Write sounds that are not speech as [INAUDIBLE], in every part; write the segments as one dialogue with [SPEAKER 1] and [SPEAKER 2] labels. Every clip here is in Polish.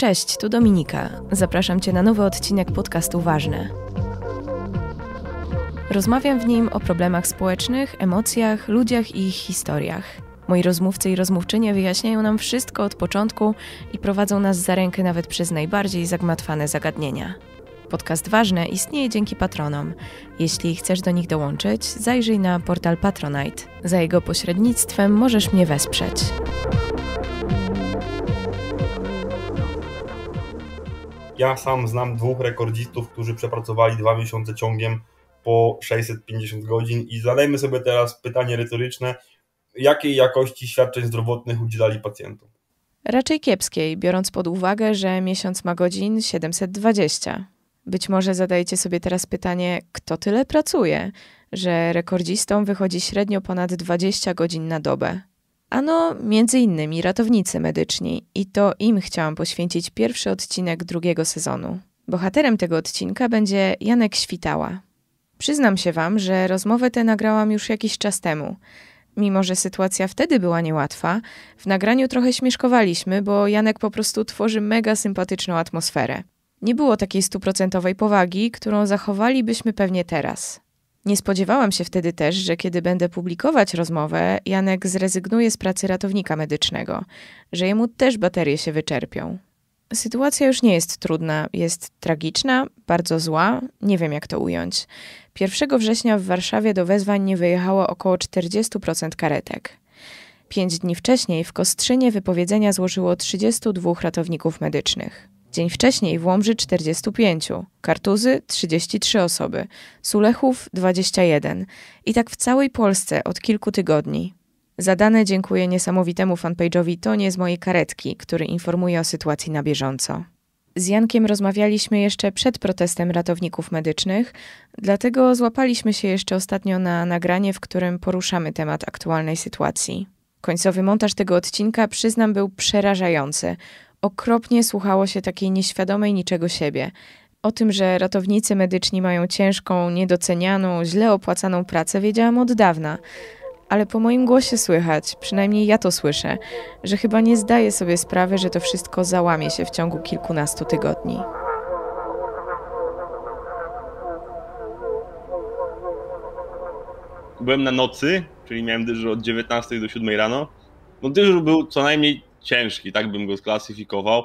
[SPEAKER 1] Cześć, tu Dominika. Zapraszam Cię na nowy odcinek podcastu Ważne. Rozmawiam w nim o problemach społecznych, emocjach, ludziach i ich historiach. Moi rozmówcy i rozmówczynie wyjaśniają nam wszystko od początku i prowadzą nas za rękę nawet przez najbardziej zagmatwane zagadnienia. Podcast Ważne istnieje dzięki patronom. Jeśli chcesz do nich dołączyć, zajrzyj na portal Patronite. Za jego pośrednictwem możesz mnie wesprzeć.
[SPEAKER 2] Ja sam znam dwóch rekordzistów, którzy przepracowali dwa miesiące ciągiem po 650 godzin i zadajmy sobie teraz pytanie retoryczne, jakiej jakości świadczeń zdrowotnych udzielali pacjentom?
[SPEAKER 1] Raczej kiepskiej, biorąc pod uwagę, że miesiąc ma godzin 720. Być może zadajecie sobie teraz pytanie, kto tyle pracuje, że rekordzistom wychodzi średnio ponad 20 godzin na dobę. Ano, między innymi ratownicy medyczni i to im chciałam poświęcić pierwszy odcinek drugiego sezonu. Bohaterem tego odcinka będzie Janek Świtała. Przyznam się wam, że rozmowę tę nagrałam już jakiś czas temu. Mimo, że sytuacja wtedy była niełatwa, w nagraniu trochę śmieszkowaliśmy, bo Janek po prostu tworzy mega sympatyczną atmosferę. Nie było takiej stuprocentowej powagi, którą zachowalibyśmy pewnie teraz. Nie spodziewałam się wtedy też, że kiedy będę publikować rozmowę, Janek zrezygnuje z pracy ratownika medycznego, że jemu też baterie się wyczerpią. Sytuacja już nie jest trudna, jest tragiczna, bardzo zła, nie wiem jak to ująć. 1 września w Warszawie do wezwań nie wyjechało około 40% karetek. Pięć dni wcześniej w Kostrzynie wypowiedzenia złożyło 32 ratowników medycznych. Dzień wcześniej w Łomży 45, Kartuzy 33 osoby, Sulechów 21 i tak w całej Polsce od kilku tygodni. Za dane dziękuję niesamowitemu fanpage'owi Tonie z mojej karetki, który informuje o sytuacji na bieżąco. Z Jankiem rozmawialiśmy jeszcze przed protestem ratowników medycznych, dlatego złapaliśmy się jeszcze ostatnio na nagranie, w którym poruszamy temat aktualnej sytuacji. Końcowy montaż tego odcinka, przyznam, był przerażający okropnie słuchało się takiej nieświadomej niczego siebie. O tym, że ratownicy medyczni mają ciężką, niedocenianą, źle opłacaną pracę, wiedziałam od dawna. Ale po moim głosie słychać, przynajmniej ja to słyszę, że chyba nie zdaję sobie sprawy, że to wszystko załamie się w ciągu kilkunastu tygodni.
[SPEAKER 2] Byłem na nocy, czyli miałem dyżur od 19 do 7 rano. No dyżur był co najmniej ciężki, tak bym go sklasyfikował.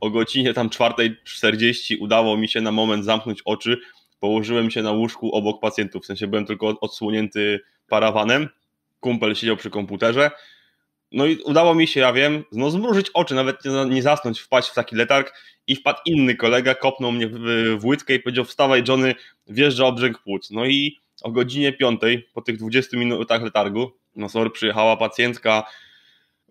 [SPEAKER 2] O godzinie tam 4.40 udało mi się na moment zamknąć oczy. Położyłem się na łóżku obok pacjentów, w sensie byłem tylko odsłonięty parawanem. Kumpel siedział przy komputerze. No i udało mi się, ja wiem, no zmrużyć oczy, nawet nie zasnąć, wpaść w taki letarg i wpadł inny kolega, kopnął mnie w, w łydkę i powiedział wstawaj Johnny, wjeżdża o brzeg płuc. No i o godzinie 5 po tych 20 minutach letargu, no sorry, przyjechała pacjentka,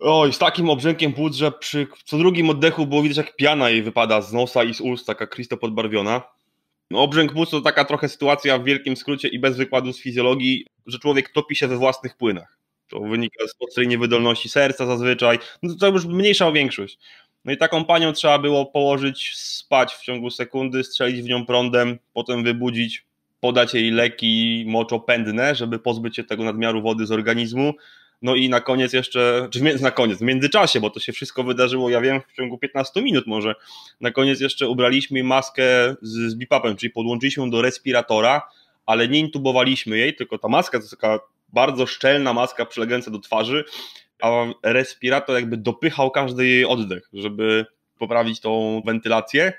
[SPEAKER 2] Oj, z takim obrzękiem płuc, że przy co drugim oddechu było widać, jak piana jej wypada z nosa i z ust, taka kristo podbarwiona. No, obrzęk płuc to taka trochę sytuacja w wielkim skrócie i bez wykładu z fizjologii, że człowiek topi się we własnych płynach. To wynika z ostrej niewydolności serca zazwyczaj, no to już mniejsza o większość. No i taką panią trzeba było położyć spać w ciągu sekundy, strzelić w nią prądem, potem wybudzić, podać jej leki moczopędne, żeby pozbyć się tego nadmiaru wody z organizmu, no i na koniec jeszcze, czy na koniec, w międzyczasie, bo to się wszystko wydarzyło, ja wiem, w ciągu 15 minut może, na koniec jeszcze ubraliśmy maskę z, z czyli podłączyliśmy ją do respiratora, ale nie intubowaliśmy jej, tylko ta maska to jest taka bardzo szczelna maska przylegająca do twarzy, a respirator jakby dopychał każdy jej oddech, żeby poprawić tą wentylację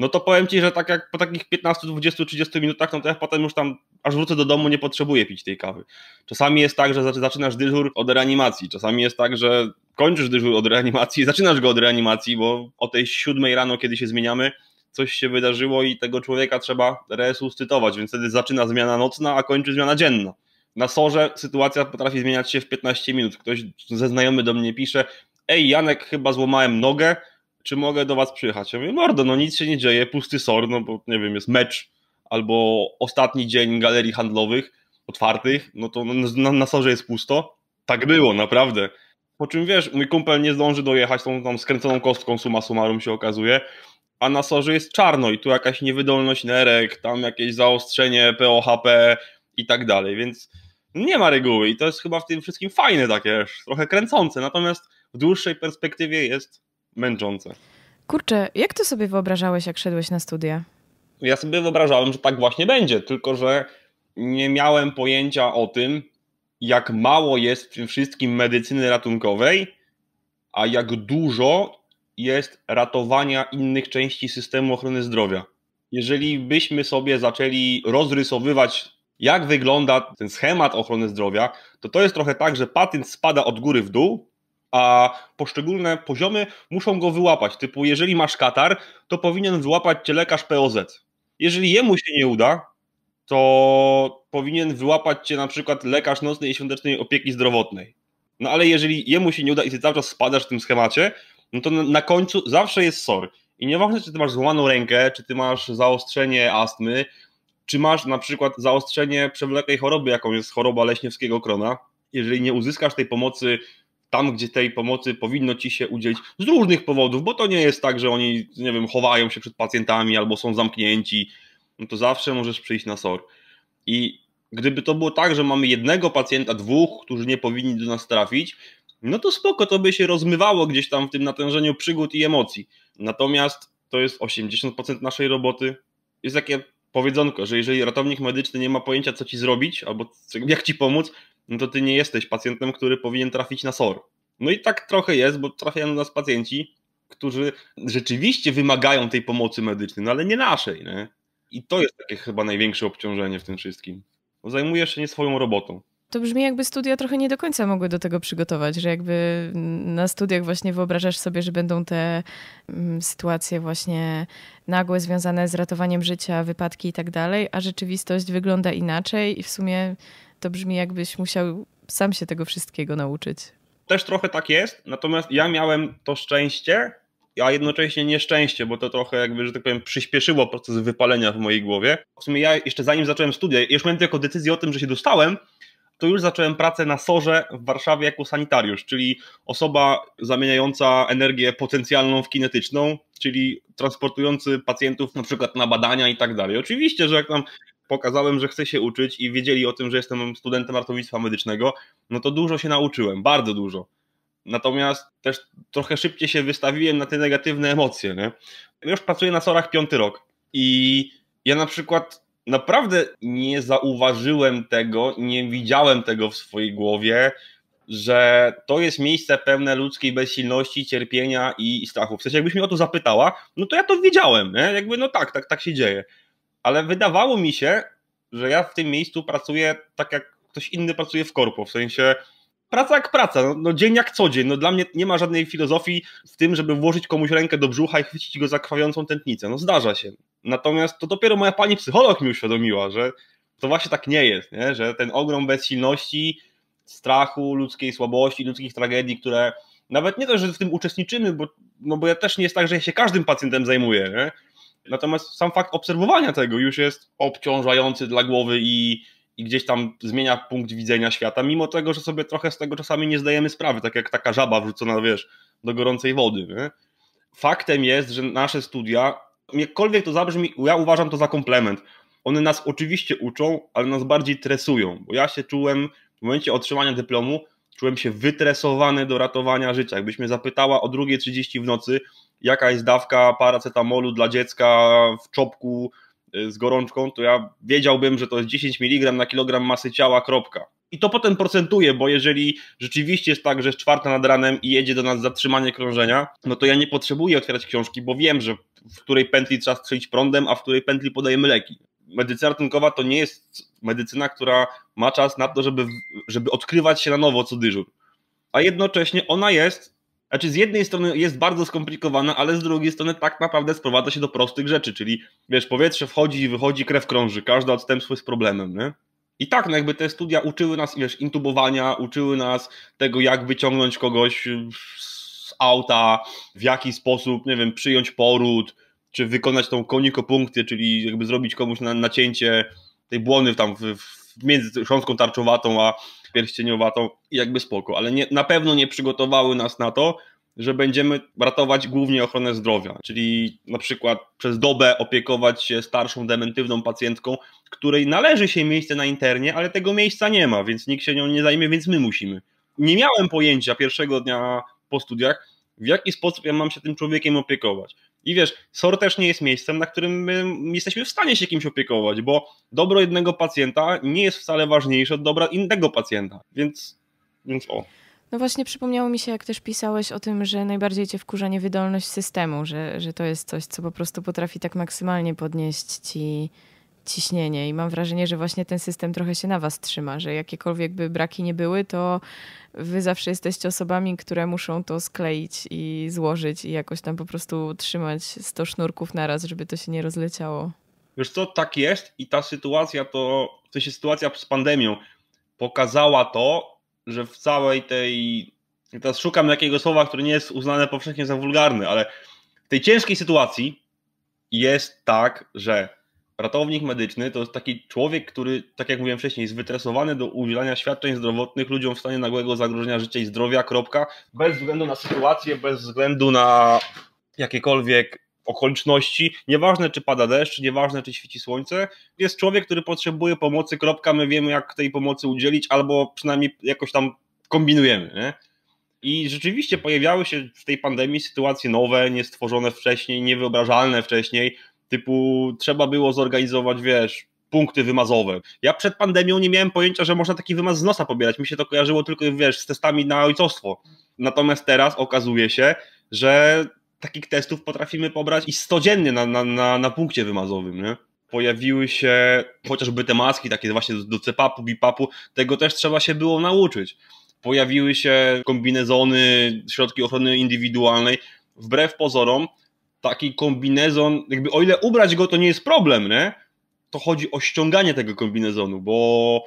[SPEAKER 2] no to powiem Ci, że tak jak po takich 15, 20, 30 minutach, no to ja potem już tam aż wrócę do domu, nie potrzebuję pić tej kawy. Czasami jest tak, że zaczynasz dyżur od reanimacji, czasami jest tak, że kończysz dyżur od reanimacji, [LAUGHS] zaczynasz go od reanimacji, bo o tej siódmej rano, kiedy się zmieniamy, coś się wydarzyło i tego człowieka trzeba resuscytować, więc wtedy zaczyna zmiana nocna, a kończy zmiana dzienna. Na sorze sytuacja potrafi zmieniać się w 15 minut. Ktoś ze znajomy do mnie pisze, ej Janek, chyba złamałem nogę, czy mogę do was przyjechać? Ja mówię, mordo, no nic się nie dzieje, pusty sor, no bo nie wiem, jest mecz albo ostatni dzień galerii handlowych otwartych, no to na, na sorze jest pusto. Tak było, naprawdę. Po czym wiesz, mój kumpel nie zdąży dojechać, tą tam skręconą kostką suma summarum się okazuje, a na sorze jest czarno i tu jakaś niewydolność nerek, tam jakieś zaostrzenie POHP i tak dalej, więc nie ma reguły i to jest chyba w tym wszystkim fajne takie, trochę kręcące, natomiast w dłuższej perspektywie jest męczące.
[SPEAKER 1] Kurczę, jak ty sobie wyobrażałeś, jak szedłeś na studia?
[SPEAKER 2] Ja sobie wyobrażałem, że tak właśnie będzie, tylko że nie miałem pojęcia o tym, jak mało jest w tym wszystkim medycyny ratunkowej, a jak dużo jest ratowania innych części systemu ochrony zdrowia. Jeżeli byśmy sobie zaczęli rozrysowywać, jak wygląda ten schemat ochrony zdrowia, to to jest trochę tak, że patent spada od góry w dół, a poszczególne poziomy muszą go wyłapać. Typu, jeżeli masz katar, to powinien wyłapać cię lekarz POZ. Jeżeli jemu się nie uda, to powinien wyłapać cię na przykład lekarz nocnej i świątecznej opieki zdrowotnej. No ale jeżeli jemu się nie uda i ty cały czas spadasz w tym schemacie, no to na końcu zawsze jest SOR. I nieważne, czy ty masz złamaną rękę, czy ty masz zaostrzenie astmy, czy masz na przykład zaostrzenie przewlekłej choroby, jaką jest choroba leśniewskiego krona, jeżeli nie uzyskasz tej pomocy tam, gdzie tej pomocy powinno ci się udzielić z różnych powodów, bo to nie jest tak, że oni, nie wiem, chowają się przed pacjentami albo są zamknięci, no to zawsze możesz przyjść na SOR. I gdyby to było tak, że mamy jednego pacjenta, dwóch, którzy nie powinni do nas trafić, no to spoko, to by się rozmywało gdzieś tam w tym natężeniu przygód i emocji. Natomiast to jest 80% naszej roboty. Jest takie powiedzonko, że jeżeli ratownik medyczny nie ma pojęcia, co ci zrobić albo jak ci pomóc, no to ty nie jesteś pacjentem, który powinien trafić na SOR. No i tak trochę jest, bo trafiają do nas pacjenci, którzy rzeczywiście wymagają tej pomocy medycznej, no ale nie naszej. Nie? I to jest takie chyba największe obciążenie w tym wszystkim. Bo zajmujesz się nie swoją robotą
[SPEAKER 1] to brzmi jakby studia trochę nie do końca mogły do tego przygotować, że jakby na studiach właśnie wyobrażasz sobie, że będą te mm, sytuacje właśnie nagłe, związane z ratowaniem życia, wypadki i tak dalej, a rzeczywistość wygląda inaczej i w sumie to brzmi jakbyś musiał sam się tego wszystkiego nauczyć.
[SPEAKER 2] Też trochę tak jest, natomiast ja miałem to szczęście, a jednocześnie nieszczęście, bo to trochę jakby, że tak powiem, przyspieszyło proces wypalenia w mojej głowie. W sumie ja jeszcze zanim zacząłem studia, już miałem tylko decyzję o tym, że się dostałem, to już zacząłem pracę na SOR-ze w Warszawie jako sanitariusz, czyli osoba zamieniająca energię potencjalną w kinetyczną, czyli transportujący pacjentów na przykład na badania i tak dalej. Oczywiście, że jak tam pokazałem, że chcę się uczyć i wiedzieli o tym, że jestem studentem ratownictwa medycznego, no to dużo się nauczyłem, bardzo dużo. Natomiast też trochę szybciej się wystawiłem na te negatywne emocje. Nie? już pracuję na SOR-ach piąty rok i ja na przykład naprawdę nie zauważyłem tego, nie widziałem tego w swojej głowie, że to jest miejsce pełne ludzkiej bezsilności, cierpienia i strachu. W sensie, jakbyś mnie o to zapytała, no to ja to widziałem, nie? jakby no tak, tak, tak się dzieje. Ale wydawało mi się, że ja w tym miejscu pracuję tak jak ktoś inny pracuje w korpo, w sensie praca jak praca, no, no, dzień jak co dzień. No, dla mnie nie ma żadnej filozofii w tym, żeby włożyć komuś rękę do brzucha i chwycić go za krwawiącą tętnicę. No zdarza się. Natomiast to dopiero moja pani psycholog mi uświadomiła, że to właśnie tak nie jest, nie? że ten ogrom bezsilności, strachu, ludzkiej słabości, ludzkich tragedii, które nawet nie to, że w tym uczestniczymy, bo, no bo ja też nie jest tak, że ja się każdym pacjentem zajmuję. Nie? Natomiast sam fakt obserwowania tego już jest obciążający dla głowy i i gdzieś tam zmienia punkt widzenia świata, mimo tego, że sobie trochę z tego czasami nie zdajemy sprawy, tak jak taka żaba wrzucona, wiesz, do gorącej wody. Nie? Faktem jest, że nasze studia, jakkolwiek to zabrzmi, ja uważam to za komplement. One nas oczywiście uczą, ale nas bardziej tresują, bo ja się czułem w momencie otrzymania dyplomu, czułem się wytresowany do ratowania życia. Jakbyś mnie zapytała o 2.30 w nocy, jaka jest dawka paracetamolu dla dziecka w czopku Y, z gorączką, to ja wiedziałbym, że to jest 10 mg na kilogram masy ciała, kropka. I to potem procentuje, bo jeżeli rzeczywiście jest tak, że jest czwarta nad ranem i jedzie do nas zatrzymanie krążenia, no to ja nie potrzebuję otwierać książki, bo wiem, że w której pętli trzeba strzelić prądem, a w której pętli podajemy leki. Medycyna ratunkowa to nie jest medycyna, która ma czas na to, żeby, żeby odkrywać się na nowo co dyżur. A jednocześnie ona jest znaczy, z jednej strony jest bardzo skomplikowana, ale z drugiej strony tak naprawdę sprowadza się do prostych rzeczy, czyli wiesz, powietrze wchodzi i wychodzi, krew krąży, każde odstępstwo jest problemem, nie? I tak, no jakby te studia uczyły nas, wiesz, intubowania, uczyły nas tego, jak wyciągnąć kogoś z auta, w jaki sposób, nie wiem, przyjąć poród, czy wykonać tą konikopunkcję, czyli jakby zrobić komuś na, nacięcie tej błony tam w, w, między chrząstką tarczowatą a pierścieniowatą i jakby spoko, ale nie, na pewno nie przygotowały nas na to, że będziemy ratować głównie ochronę zdrowia, czyli na przykład przez dobę opiekować się starszą, dementywną pacjentką, której należy się miejsce na internie, ale tego miejsca nie ma, więc nikt się nią nie zajmie, więc my musimy. Nie miałem pojęcia pierwszego dnia po studiach, w jaki sposób ja mam się tym człowiekiem opiekować. I wiesz, SOR też nie jest miejscem, na którym my jesteśmy w stanie się kimś opiekować, bo dobro jednego pacjenta nie jest wcale ważniejsze od dobra innego pacjenta, więc, więc o.
[SPEAKER 1] No właśnie przypomniało mi się, jak też pisałeś o tym, że najbardziej cię wkurza niewydolność systemu, że, że to jest coś, co po prostu potrafi tak maksymalnie podnieść ci ciśnienie i mam wrażenie, że właśnie ten system trochę się na was trzyma, że jakiekolwiek by braki nie były, to wy zawsze jesteście osobami, które muszą to skleić i złożyć i jakoś tam po prostu trzymać 100 sznurków naraz, żeby to się nie rozleciało.
[SPEAKER 2] Wiesz co, tak jest i ta sytuacja to, to się sytuacja z pandemią pokazała to, że w całej tej, teraz szukam jakiegoś słowa, które nie jest uznane powszechnie za wulgarny, ale w tej ciężkiej sytuacji jest tak, że ratownik medyczny to jest taki człowiek, który, tak jak mówiłem wcześniej, jest wytresowany do udzielania świadczeń zdrowotnych ludziom w stanie nagłego zagrożenia życia i zdrowia, kropka, bez względu na sytuację, bez względu na jakiekolwiek okoliczności, nieważne czy pada deszcz, nieważne czy świeci słońce, jest człowiek, który potrzebuje pomocy, kropka, my wiemy jak tej pomocy udzielić, albo przynajmniej jakoś tam kombinujemy, nie? I rzeczywiście pojawiały się w tej pandemii sytuacje nowe, niestworzone wcześniej, niewyobrażalne wcześniej, Typu trzeba było zorganizować, wiesz, punkty wymazowe. Ja przed pandemią nie miałem pojęcia, że można taki wymaz z nosa pobierać. Mi się to kojarzyło tylko, wiesz, z testami na ojcostwo. Natomiast teraz okazuje się, że takich testów potrafimy pobrać i 100 dziennie na, na, na, na punkcie wymazowym, nie? Pojawiły się chociażby te maski takie właśnie do cepapu, bipapu, tego też trzeba się było nauczyć. Pojawiły się kombinezony, środki ochrony indywidualnej. Wbrew pozorom, taki kombinezon, jakby o ile ubrać go to nie jest problem, nie? To chodzi o ściąganie tego kombinezonu, bo,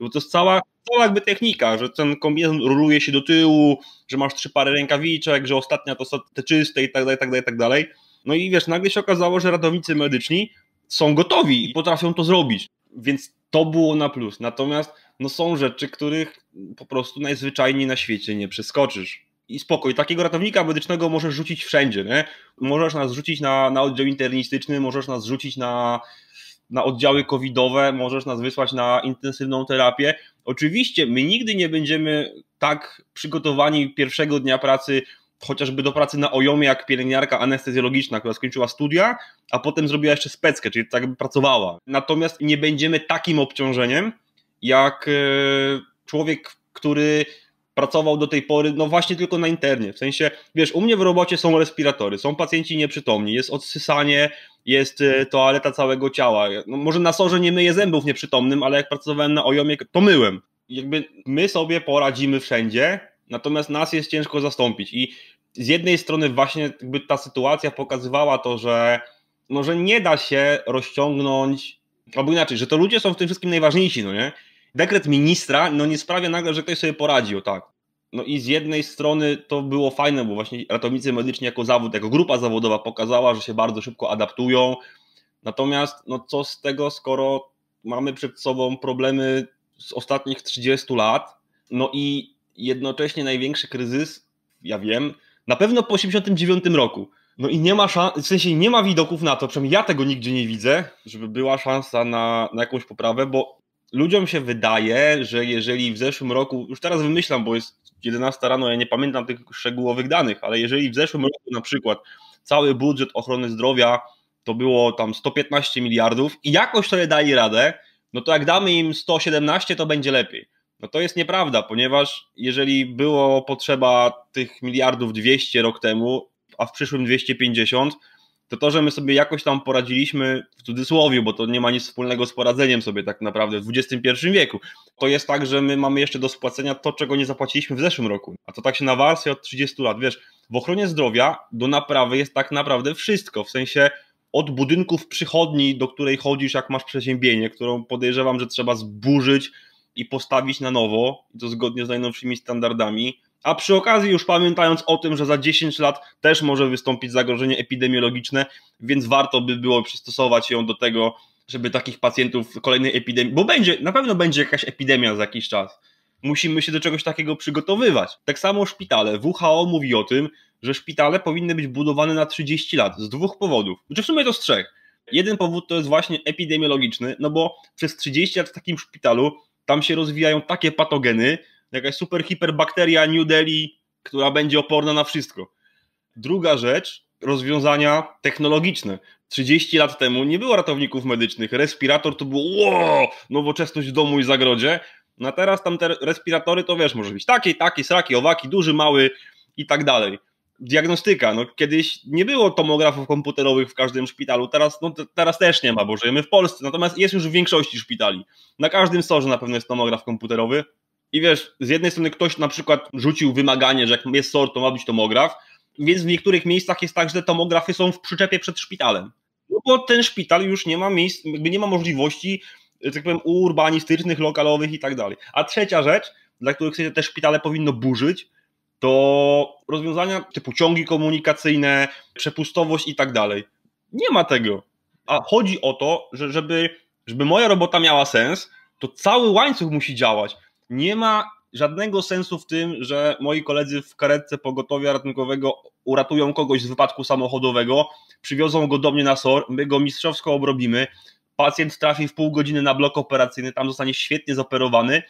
[SPEAKER 2] bo to jest cała, cała jakby technika, że ten kombinezon ruluje się do tyłu, że masz trzy pary rękawiczek, że ostatnia to są te czyste i tak dalej, tak dalej, tak dalej. No i wiesz, nagle się okazało, że ratownicy medyczni są gotowi i potrafią to zrobić, więc to było na plus. Natomiast no są rzeczy, których po prostu najzwyczajniej na świecie nie przeskoczysz i spokój. Takiego ratownika medycznego możesz rzucić wszędzie, nie? Możesz nas rzucić na, na oddział internistyczny, możesz nas rzucić na, na oddziały covidowe, możesz nas wysłać na intensywną terapię. Oczywiście my nigdy nie będziemy tak przygotowani pierwszego dnia pracy chociażby do pracy na OJOMie jak pielęgniarka anestezjologiczna, która skończyła studia, a potem zrobiła jeszcze speckę, czyli tak by pracowała. Natomiast nie będziemy takim obciążeniem, jak e, człowiek, który pracował do tej pory, no właśnie tylko na internie. W sensie, wiesz, u mnie w robocie są respiratory, są pacjenci nieprzytomni, jest odsysanie, jest e, toaleta całego ciała. No może na sorze nie myję zębów nieprzytomnym, ale jak pracowałem na ojomie, to myłem. Jakby my sobie poradzimy wszędzie, natomiast nas jest ciężko zastąpić. I z jednej strony właśnie jakby ta sytuacja pokazywała to, że, no, że nie da się rozciągnąć, albo inaczej, że to ludzie są w tym wszystkim najważniejsi, no nie? dekret ministra no nie sprawia nagle, że ktoś sobie poradził, tak. No i z jednej strony to było fajne, bo właśnie ratownicy medyczni jako zawód, jako grupa zawodowa pokazała, że się bardzo szybko adaptują. Natomiast no co z tego, skoro mamy przed sobą problemy z ostatnich 30 lat, no i jednocześnie największy kryzys, ja wiem, na pewno po 89 roku. No i nie ma szans, w sensie nie ma widoków na to, przynajmniej ja tego nigdzie nie widzę, żeby była szansa na, na jakąś poprawę, bo ludziom się wydaje, że jeżeli w zeszłym roku, już teraz wymyślam, bo jest 11 rano, ja nie pamiętam tych szczegółowych danych, ale jeżeli w zeszłym roku na przykład cały budżet ochrony zdrowia to było tam 115 miliardów i jakoś sobie dali radę, no to jak damy im 117, to będzie lepiej. No to jest nieprawda, ponieważ jeżeli było potrzeba tych miliardów 200 rok temu, a w przyszłym 250, to to, że my sobie jakoś tam poradziliśmy, w cudzysłowie, bo to nie ma nic wspólnego z poradzeniem sobie tak naprawdę w XXI wieku, to jest tak, że my mamy jeszcze do spłacenia to, czego nie zapłaciliśmy w zeszłym roku. A to tak się nawarstwia od 30 lat. Wiesz, w ochronie zdrowia do naprawy jest tak naprawdę wszystko, w sensie od budynków przychodni, do której chodzisz, jak masz przeziębienie, którą podejrzewam, że trzeba zburzyć i postawić na nowo, i to zgodnie z najnowszymi standardami, a przy okazji, już pamiętając o tym, że za 10 lat też może wystąpić zagrożenie epidemiologiczne, więc warto by było przystosować ją do tego, żeby takich pacjentów kolejnej epidemii, bo będzie, na pewno będzie jakaś epidemia za jakiś czas. Musimy się do czegoś takiego przygotowywać. Tak samo szpitale. WHO mówi o tym, że szpitale powinny być budowane na 30 lat z dwóch powodów. Znaczy w sumie to z trzech. Jeden powód to jest właśnie epidemiologiczny, no bo przez 30 lat w takim szpitalu tam się rozwijają takie patogeny, jakaś super hiperbakteria New Delhi, która będzie oporna na wszystko. Druga rzecz, rozwiązania technologiczne. 30 lat temu nie było ratowników medycznych. Respirator to było wow, nowoczesność w domu i zagrodzie. No teraz tam te respiratory to wiesz, może być taki, taki, sraki, owaki, duży, mały i tak dalej. Diagnostyka. No, kiedyś nie było tomografów komputerowych w każdym szpitalu, teraz, no, teraz też nie ma, bo żyjemy w Polsce. Natomiast jest już w większości szpitali. Na każdym sorze na pewno jest tomograf komputerowy. I wiesz, z jednej strony ktoś na przykład rzucił wymaganie, że jak jest SOR, to ma być tomograf, więc w niektórych miejscach jest tak, że tomografy są w przyczepie przed szpitalem. No bo ten szpital już nie ma miejsc, jakby nie ma możliwości, tak powiem, urbanistycznych, lokalowych i tak dalej. A trzecia rzecz, dla których się te szpitale powinno burzyć, to rozwiązania typu ciągi komunikacyjne, przepustowość i tak dalej. Nie ma tego. A chodzi o to, że żeby, żeby moja robota miała sens, to cały łańcuch musi działać nie ma żadnego sensu w tym, że moi koledzy w karetce pogotowia ratunkowego uratują kogoś z wypadku samochodowego, przywiozą go do mnie na SOR, my go mistrzowsko obrobimy, pacjent trafi w pół godziny na blok operacyjny, tam zostanie świetnie zoperowany,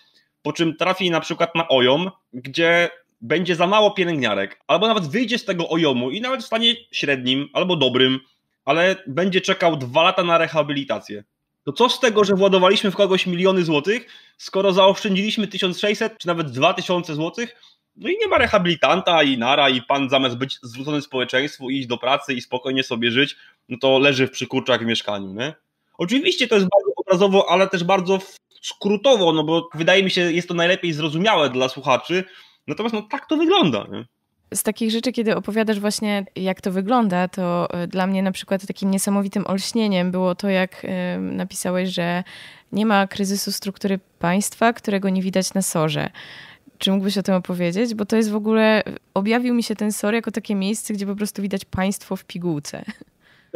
[SPEAKER 2] po czym trafi na przykład na OJOM, gdzie będzie za mało pielęgniarek, albo nawet wyjdzie z tego ojomu i nawet w stanie średnim albo dobrym, ale będzie czekał dwa lata na rehabilitację to co z tego, że władowaliśmy w kogoś miliony złotych, skoro zaoszczędziliśmy 1600 czy nawet 2000 złotych, no i nie ma rehabilitanta i nara i pan zamiast być zwrócony społeczeństwu, iść do pracy i spokojnie sobie żyć, no to leży w przykurczach w mieszkaniu, nie? Oczywiście to jest bardzo obrazowo, ale też bardzo skrótowo, no bo wydaje mi się, jest to najlepiej zrozumiałe dla słuchaczy, natomiast no tak to wygląda, nie?
[SPEAKER 1] Z takich rzeczy, kiedy opowiadasz właśnie, jak to wygląda, to e, dla mnie na przykład takim niesamowitym olśnieniem było to, jak e, napisałeś, że nie ma kryzysu struktury państwa, którego nie widać na sorze. Czy mógłbyś o tym opowiedzieć? Bo to jest w ogóle, objawił mi się ten SOR jako takie miejsce, gdzie po prostu widać państwo w pigułce.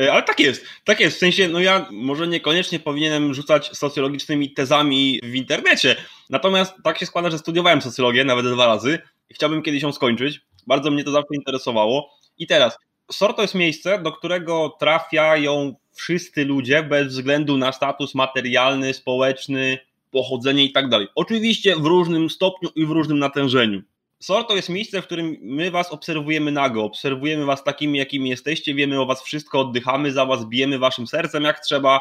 [SPEAKER 2] E, ale tak jest, tak jest. W sensie, no ja może niekoniecznie powinienem rzucać socjologicznymi tezami w internecie. Natomiast tak się składa, że studiowałem socjologię nawet dwa razy i chciałbym kiedyś ją skończyć. Bardzo mnie to zawsze interesowało. I teraz, SOR to jest miejsce, do którego trafiają wszyscy ludzie bez względu na status materialny, społeczny, pochodzenie i tak dalej. Oczywiście w różnym stopniu i w różnym natężeniu. SOR to jest miejsce, w którym my was obserwujemy nago, obserwujemy was takimi, jakimi jesteście, wiemy o was wszystko, oddychamy za was, bijemy waszym sercem jak trzeba,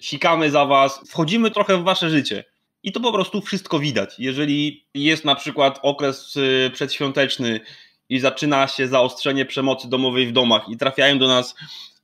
[SPEAKER 2] sikamy za was, wchodzimy trochę w wasze życie. I to po prostu wszystko widać. Jeżeli jest na przykład okres y, przedświąteczny, i zaczyna się zaostrzenie przemocy domowej w domach i trafiają do nas,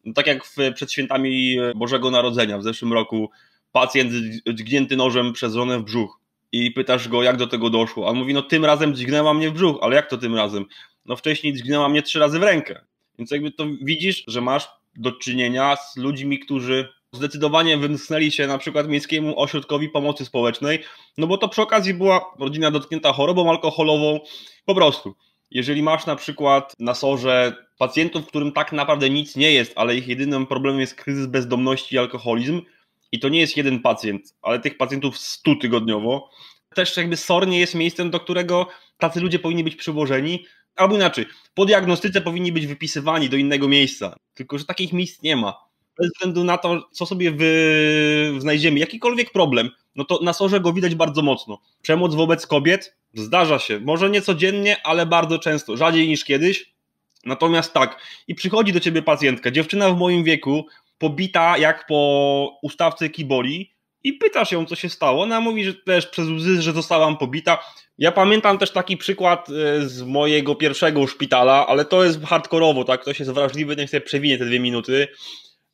[SPEAKER 2] no tak jak w, przed świętami e, Bożego Narodzenia w zeszłym roku, pacjent dźgnięty nożem przez żonę w brzuch i pytasz go, jak do tego doszło. A on mówi, no tym razem dźgnęła mnie w brzuch, ale jak to tym razem? No wcześniej dźgnęła mnie trzy razy w rękę. Więc jakby to widzisz, że masz do czynienia z ludźmi, którzy zdecydowanie wymknęli się na przykład Miejskiemu Ośrodkowi Pomocy Społecznej, no bo to przy okazji była rodzina dotknięta chorobą alkoholową, po prostu. Jeżeli masz na przykład na sorze pacjentów, którym tak naprawdę nic nie jest, ale ich jedynym problemem jest kryzys bezdomności i alkoholizm, i to nie jest jeden pacjent, ale tych pacjentów 100 tygodniowo, też jakby SOR nie jest miejscem, do którego tacy ludzie powinni być przyłożeni, albo inaczej, po diagnostyce powinni być wypisywani do innego miejsca, tylko że takich miejsc nie ma bez względu na to, co sobie wy... znajdziemy, jakikolwiek problem, no to na sorze go widać bardzo mocno. Przemoc wobec kobiet zdarza się, może nie codziennie, ale bardzo często, rzadziej niż kiedyś. Natomiast tak, i przychodzi do ciebie pacjentka, dziewczyna w moim wieku, pobita jak po ustawce kiboli, i pytasz ją, co się stało. Ona mówi, że też przez łzy, że zostałam pobita. Ja pamiętam też taki przykład e, z mojego pierwszego szpitala, ale to jest hardkorowo, tak? Ktoś jest wrażliwy, ten sobie przewinąć te dwie minuty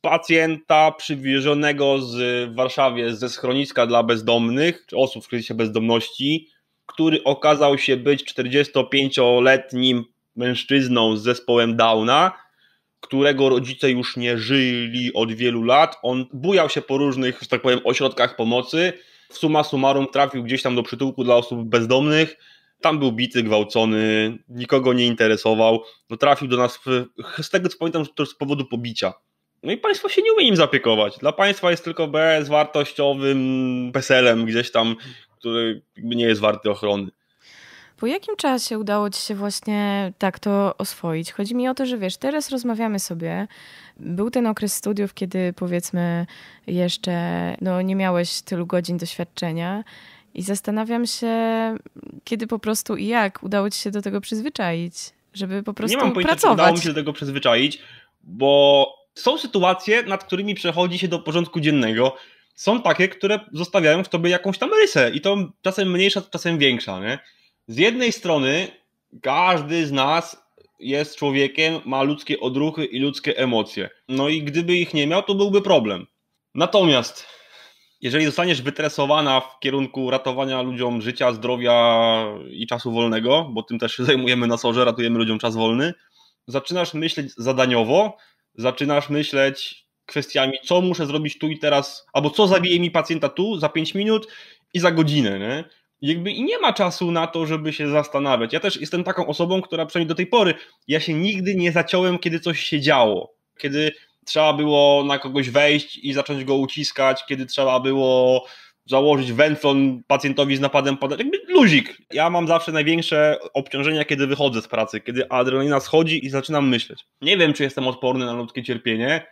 [SPEAKER 2] pacjenta przywiezionego z Warszawie ze schroniska dla bezdomnych, czy osób w kryzysie bezdomności, który okazał się być 45-letnim mężczyzną z zespołem Downa, którego rodzice już nie żyli od wielu lat. On bujał się po różnych, że tak powiem, ośrodkach pomocy. W suma summarum trafił gdzieś tam do przytułku dla osób bezdomnych. Tam był bity, gwałcony, nikogo nie interesował. No, trafił do nas, w, z tego co pamiętam, to z powodu pobicia. No i państwo się nie umie im zapiekować. Dla państwa jest tylko bezwartościowym peselem gdzieś tam, który nie jest warty ochrony.
[SPEAKER 1] Po jakim czasie udało ci się właśnie tak to oswoić? Chodzi mi o to, że wiesz, teraz rozmawiamy sobie. Był ten okres studiów, kiedy powiedzmy jeszcze no, nie miałeś tylu godzin doświadczenia. I zastanawiam się, kiedy po prostu i jak udało ci się do tego przyzwyczaić, żeby po prostu nie mam pojęcia, pracować. Nie udało mi się
[SPEAKER 2] do tego przyzwyczaić, bo są sytuacje, nad którymi przechodzi się do porządku dziennego. Są takie, które zostawiają w tobie jakąś tam rysę i to czasem mniejsza, czasem większa. Nie? Z jednej strony każdy z nas jest człowiekiem, ma ludzkie odruchy i ludzkie emocje. No i gdyby ich nie miał, to byłby problem. Natomiast jeżeli zostaniesz wytresowana w kierunku ratowania ludziom życia, zdrowia i czasu wolnego, bo tym też się zajmujemy na sorze, ratujemy ludziom czas wolny, zaczynasz myśleć zadaniowo, zaczynasz myśleć kwestiami, co muszę zrobić tu i teraz, albo co zabije mi pacjenta tu za 5 minut i za godzinę, nie? Jakby i nie ma czasu na to, żeby się zastanawiać. Ja też jestem taką osobą, która przynajmniej do tej pory, ja się nigdy nie zaciąłem, kiedy coś się działo. Kiedy trzeba było na kogoś wejść i zacząć go uciskać, kiedy trzeba było założyć węclon pacjentowi z napadem podać. Jakby luzik. Ja mam zawsze największe obciążenia, kiedy wychodzę z pracy, kiedy adrenalina schodzi i zaczynam myśleć. Nie wiem, czy jestem odporny na ludzkie cierpienie,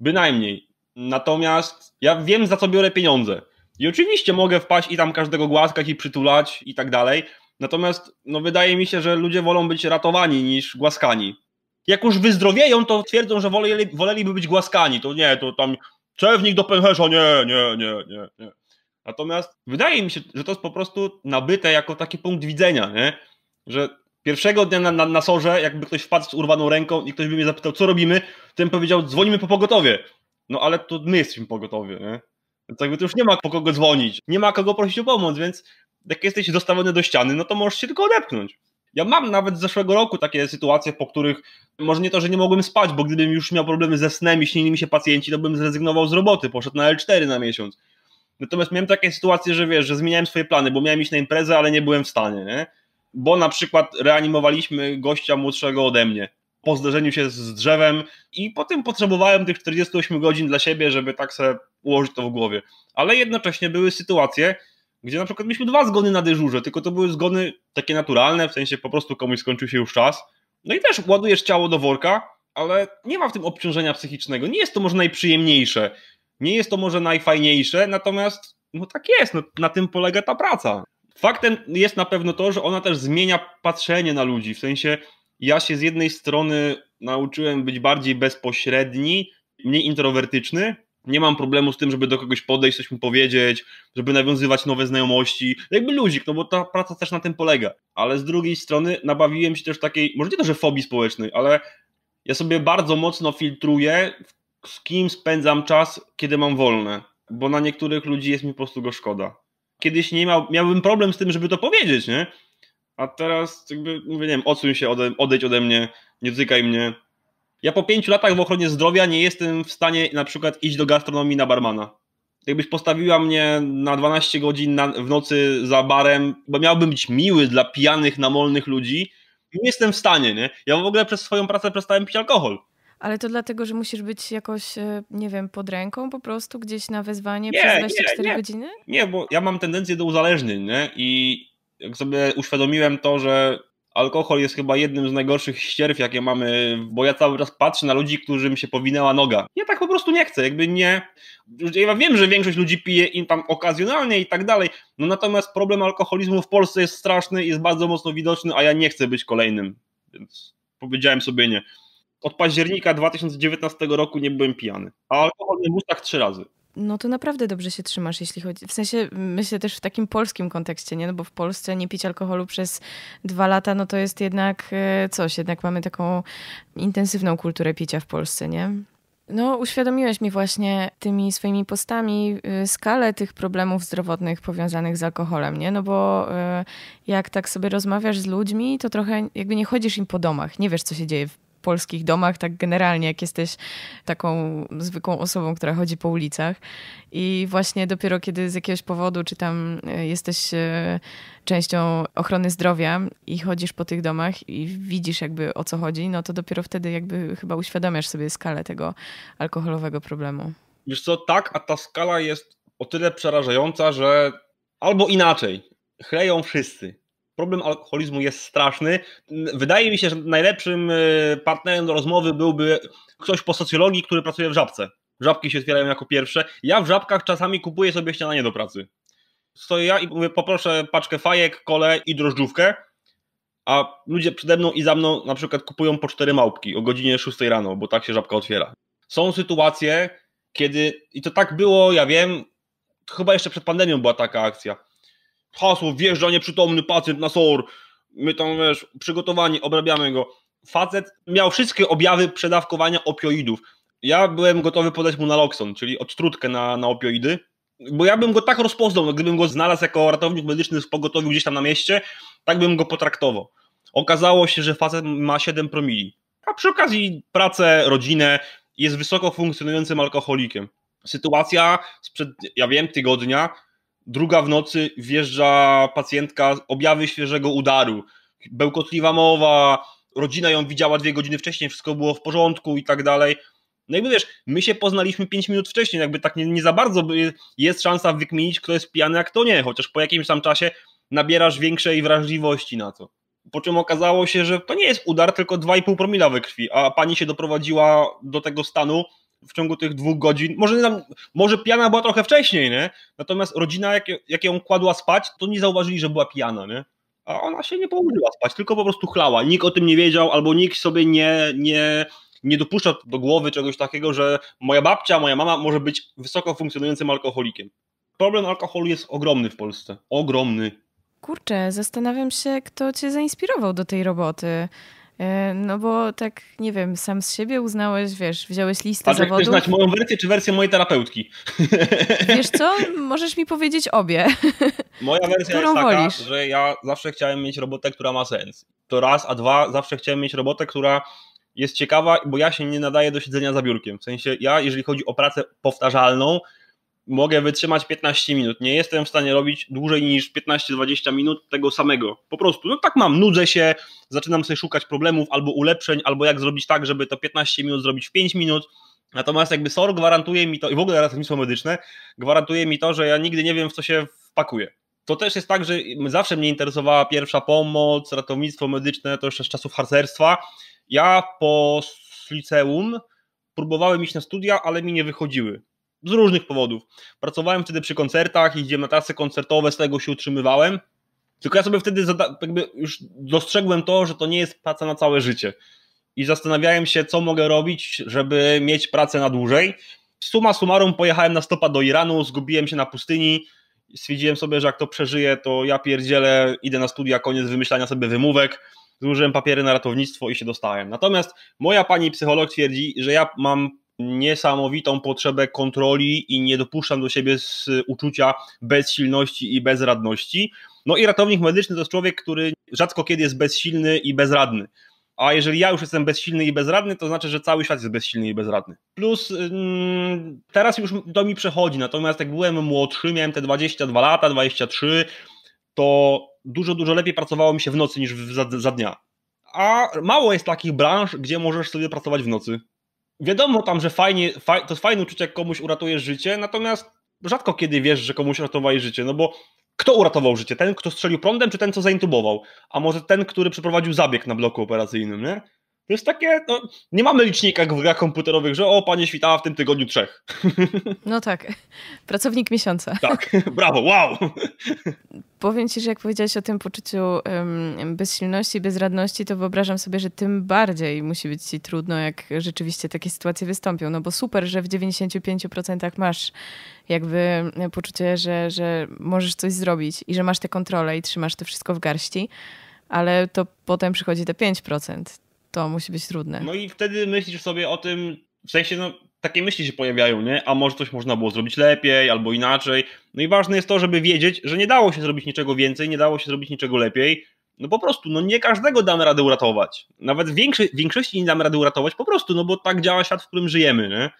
[SPEAKER 2] bynajmniej. Natomiast ja wiem, za co biorę pieniądze. I oczywiście mogę wpaść i tam każdego głaskać i przytulać i tak dalej. Natomiast no, wydaje mi się, że ludzie wolą być ratowani niż głaskani. Jak już wyzdrowieją, to twierdzą, że woleli, woleliby być głaskani. To nie, to tam czewnik do pęcherza, nie, nie, nie, nie. nie. Natomiast wydaje mi się, że to jest po prostu nabyte jako taki punkt widzenia, nie? że pierwszego dnia na, na, na sorze, jakby ktoś wpadł z urwaną ręką i ktoś by mnie zapytał, co robimy, bym powiedział, dzwonimy po pogotowie. No ale to my jesteśmy pogotowie, nie? Więc jakby to już nie ma po kogo dzwonić, nie ma kogo prosić o pomoc, więc jak jesteś dostawiony do ściany, no to możesz się tylko odepchnąć. Ja mam nawet z zeszłego roku takie sytuacje, po których może nie to, że nie mogłem spać, bo gdybym już miał problemy ze snem i śnili mi się pacjenci, to bym zrezygnował z roboty, poszedł na L4 na miesiąc. Natomiast miałem takie sytuacje, że wiesz, że zmieniałem swoje plany, bo miałem iść na imprezę, ale nie byłem w stanie, nie? Bo na przykład reanimowaliśmy gościa młodszego ode mnie po zderzeniu się z drzewem i potem potrzebowałem tych 48 godzin dla siebie, żeby tak sobie ułożyć to w głowie. Ale jednocześnie były sytuacje, gdzie na przykład mieliśmy dwa zgony na dyżurze, tylko to były zgony takie naturalne, w sensie po prostu komuś skończył się już czas. No i też ładujesz ciało do worka, ale nie ma w tym obciążenia psychicznego. Nie jest to może najprzyjemniejsze. Nie jest to może najfajniejsze, natomiast no tak jest, no, na tym polega ta praca. Faktem jest na pewno to, że ona też zmienia patrzenie na ludzi. W sensie ja się z jednej strony nauczyłem być bardziej bezpośredni, mniej introwertyczny. Nie mam problemu z tym, żeby do kogoś podejść, coś mu powiedzieć, żeby nawiązywać nowe znajomości. Jakby ludzik, no bo ta praca też na tym polega. Ale z drugiej strony nabawiłem się też takiej, może nie to, że fobii społecznej, ale ja sobie bardzo mocno filtruję, w z kim spędzam czas, kiedy mam wolne, bo na niektórych ludzi jest mi po prostu go szkoda. Kiedyś nie miał, miałbym problem z tym, żeby to powiedzieć, nie? A teraz jakby, mówię, nie wiem, odsuń się, ode, odejdź ode mnie, nie dotykaj mnie. Ja po pięciu latach w ochronie zdrowia nie jestem w stanie na przykład iść do gastronomii na barmana. Jakbyś postawiła mnie na 12 godzin na, w nocy za barem, bo miałbym być miły dla pijanych, namolnych ludzi, nie jestem w stanie, nie? Ja w ogóle przez swoją pracę przestałem pić alkohol.
[SPEAKER 1] Ale to dlatego, że musisz być jakoś, e, nie wiem, pod ręką po prostu gdzieś na wezwanie nie, przez 24 nie, nie. godziny?
[SPEAKER 2] Nie, bo ja mam tendencję do uzależnień, nie? I jak sobie uświadomiłem to, że alkohol jest chyba jednym z najgorszych ścierw, jakie mamy, bo ja cały czas patrzę na ludzi, którym się powinęła noga. Ja tak po prostu nie chcę, jakby nie. Ja wiem, że większość ludzi pije im tam okazjonalnie i tak dalej, no natomiast problem alkoholizmu w Polsce jest straszny, jest bardzo mocno widoczny, a ja nie chcę być kolejnym, więc powiedziałem sobie nie. Od października 2019 roku nie byłem pijany, a alkohol w ustach trzy razy
[SPEAKER 1] no to naprawdę dobrze się trzymasz, jeśli chodzi. W sensie myślę też w takim polskim kontekście, nie? No bo w Polsce nie pić alkoholu przez dwa lata, no to jest jednak e, coś, jednak mamy taką intensywną kulturę picia w Polsce, nie? No, uświadomiłeś mi właśnie tymi swoimi postami e, skalę tych problemów zdrowotnych powiązanych z alkoholem, nie? No bo e, jak tak sobie rozmawiasz z ludźmi, to trochę jakby nie chodzisz im po domach, nie wiesz, co się dzieje polskich domach, tak generalnie, jak jesteś taką zwykłą osobą, która chodzi po ulicach. I właśnie dopiero kiedy z jakiegoś powodu, czy tam e, jesteś e, częścią ochrony zdrowia i chodzisz po tych domach i widzisz jakby o co chodzi, no to dopiero wtedy jakby chyba uświadamiasz sobie skalę tego alkoholowego problemu.
[SPEAKER 2] Wiesz co, tak, a ta skala jest o tyle przerażająca, że albo inaczej, chleją wszyscy problem alkoholizmu jest straszny. Wydaje mi się, że najlepszym e, partnerem do rozmowy byłby ktoś po socjologii, który pracuje w żabce. Żabki się otwierają jako pierwsze. Ja w żabkach czasami kupuję sobie śniadanie do pracy. Stoję ja i mówię, poproszę paczkę fajek, kole i drożdżówkę, a ludzie przede mną i za mną na przykład kupują po cztery małpki o godzinie 6 rano, bo tak się żabka otwiera. Są sytuacje, kiedy, i to tak było, ja wiem, chyba jeszcze przed pandemią była taka akcja, hasło wjeżdża nieprzytomny pacjent na SOR, my tam wiesz, przygotowani, obrabiamy go. Facet miał wszystkie objawy przedawkowania opioidów. Ja byłem gotowy podać mu naloxon, czyli odtrutkę na, na opioidy, bo ja bym go tak rozpoznał, no, gdybym go znalazł jako ratownik medyczny w pogotowiu gdzieś tam na mieście, tak bym go potraktował. Okazało się, że facet ma 7 promili, a przy okazji pracę, rodzinę, jest wysoko funkcjonującym alkoholikiem. Sytuacja sprzed, ja wiem, tygodnia, druga w nocy wjeżdża pacjentka, objawy świeżego udaru, bełkotliwa mowa, rodzina ją widziała dwie godziny wcześniej, wszystko było w porządku i tak dalej. No jakby wiesz, my się poznaliśmy 5 minut wcześniej, jakby tak nie, nie za bardzo jest szansa wykminić, kto jest pijany, a kto nie, chociaż po jakimś tam czasie nabierasz większej wrażliwości na to. Po czym okazało się, że to nie jest udar, tylko 2,5 promila we krwi, a pani się doprowadziła do tego stanu, w ciągu tych dwóch godzin, może, tam, może pijana była trochę wcześniej, nie? Natomiast rodzina, jak, jak ją kładła spać, to nie zauważyli, że była pijana, nie? A ona się nie położyła spać, tylko po prostu chlała. Nikt o tym nie wiedział, albo nikt sobie nie, nie, nie dopuszcza do głowy czegoś takiego, że moja babcia, moja mama może być wysoko funkcjonującym alkoholikiem. Problem alkoholu jest ogromny w Polsce. Ogromny.
[SPEAKER 1] Kurczę, zastanawiam się, kto cię zainspirował do tej roboty. E, no bo tak, nie wiem, sam z siebie uznałeś, wiesz, wziąłeś listę Patrz, zawodów. Chcesz znać
[SPEAKER 2] moją wersję czy wersję mojej terapeutki?
[SPEAKER 1] [LAUGHS] Wiesz co, możesz mi powiedzieć obie.
[SPEAKER 2] [LAUGHS] Moja wersja Którą jest taka, wolisz? że ja zawsze chciałem mieć robotę, która ma sens. To raz, a dwa, zawsze chciałem mieć robotę, która jest ciekawa, bo ja się nie nadaję do siedzenia za biurkiem. W sensie ja, jeżeli chodzi o pracę powtarzalną, mogę wytrzymać 15 minut. Nie jestem w stanie robić dłużej niż 15-20 minut tego samego. Po prostu, no tak mam, nudzę się, zaczynam sobie szukać problemów albo ulepszeń, albo jak zrobić tak, żeby to 15 minut zrobić w 5 minut. Natomiast jakby SOR gwarantuje mi to, i w ogóle ratownictwo medyczne, gwarantuje mi to, że ja nigdy nie wiem, w co się wpakuje. To też jest tak, że zawsze mnie interesowała pierwsza pomoc, ratownictwo medyczne, to jeszcze z czasów harcerstwa. Ja po liceum próbowałem iść na studia, ale mi nie wychodziły z różnych powodów. Pracowałem wtedy przy koncertach, jeździłem na trasy koncertowe, z tego się utrzymywałem. Tylko ja sobie wtedy jakby już dostrzegłem to, że to nie jest praca na całe życie. I zastanawiałem się, co mogę robić, żeby mieć pracę na dłużej. Suma summarum pojechałem na stopa do Iranu, zgubiłem się na pustyni. Stwierdziłem sobie, że jak to przeżyję, to ja pierdzielę, idę na studia, koniec wymyślania sobie wymówek. Złożyłem papiery na ratownictwo i się dostałem. Natomiast moja pani psycholog twierdzi, że ja mam niesamowitą potrzebę kontroli i nie dopuszczam do siebie z uczucia bezsilności i bezradności. No i ratownik medyczny to jest człowiek, który rzadko kiedy jest bezsilny i bezradny. A jeżeli ja już jestem bezsilny i bezradny, to znaczy, że cały świat jest bezsilny i bezradny. Plus mm, teraz już to mi przechodzi, natomiast jak byłem młodszy, miałem te 22 lata, 23, to dużo, dużo lepiej pracowało mi się w nocy niż za, za dnia. A mało jest takich branż, gdzie możesz sobie pracować w nocy wiadomo tam, że fajnie, faj, to fajne uczucie, jak komuś uratujesz życie, natomiast rzadko kiedy wiesz, że komuś uratowałeś życie, no bo kto uratował życie? Ten, kto strzelił prądem, czy ten, co zaintubował? A może ten, który przeprowadził zabieg na bloku operacyjnym, nie? To jest takie, no, nie mamy licznika w grach komputerowych, że o, panie świtała w tym tygodniu trzech. [LAUGHS]
[SPEAKER 1] No tak, pracownik miesiąca. Tak,
[SPEAKER 2] brawo, wow!
[SPEAKER 1] Powiem ci, że jak powiedziałeś o tym poczuciu um, bezsilności, bezradności, to wyobrażam sobie, że tym bardziej musi być ci trudno, jak rzeczywiście takie sytuacje wystąpią. No bo super, że w 95% masz jakby poczucie, że, że możesz coś zrobić i że masz tę kontrolę i trzymasz to wszystko w garści ale to potem przychodzi te 5% to musi być trudne. No
[SPEAKER 2] i wtedy myślisz sobie o tym, w sensie no, takie myśli się pojawiają, nie? A może coś można było zrobić lepiej albo inaczej. No i ważne jest to, żeby wiedzieć, że nie dało się zrobić niczego więcej, nie dało się zrobić niczego lepiej. No po prostu, no nie każdego damy radę uratować. Nawet większy, większości nie damy rady uratować po prostu, no bo tak działa świat, w którym żyjemy, nie?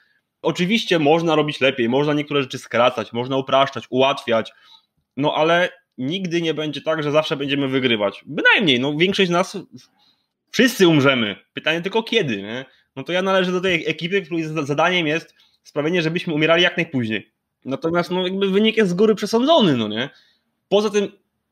[SPEAKER 2] Oczywiście można robić lepiej, można niektóre rzeczy skracać, można upraszczać, ułatwiać, no ale nigdy nie będzie tak, że zawsze będziemy wygrywać. Bynajmniej, no większość z nas wszyscy umrzemy. Pytanie tylko kiedy, nie? No to ja należę do tej ekipy, której zadaniem jest sprawienie, żebyśmy umierali jak najpóźniej. Natomiast no, jakby wynik jest z góry przesądzony, no nie? Poza tym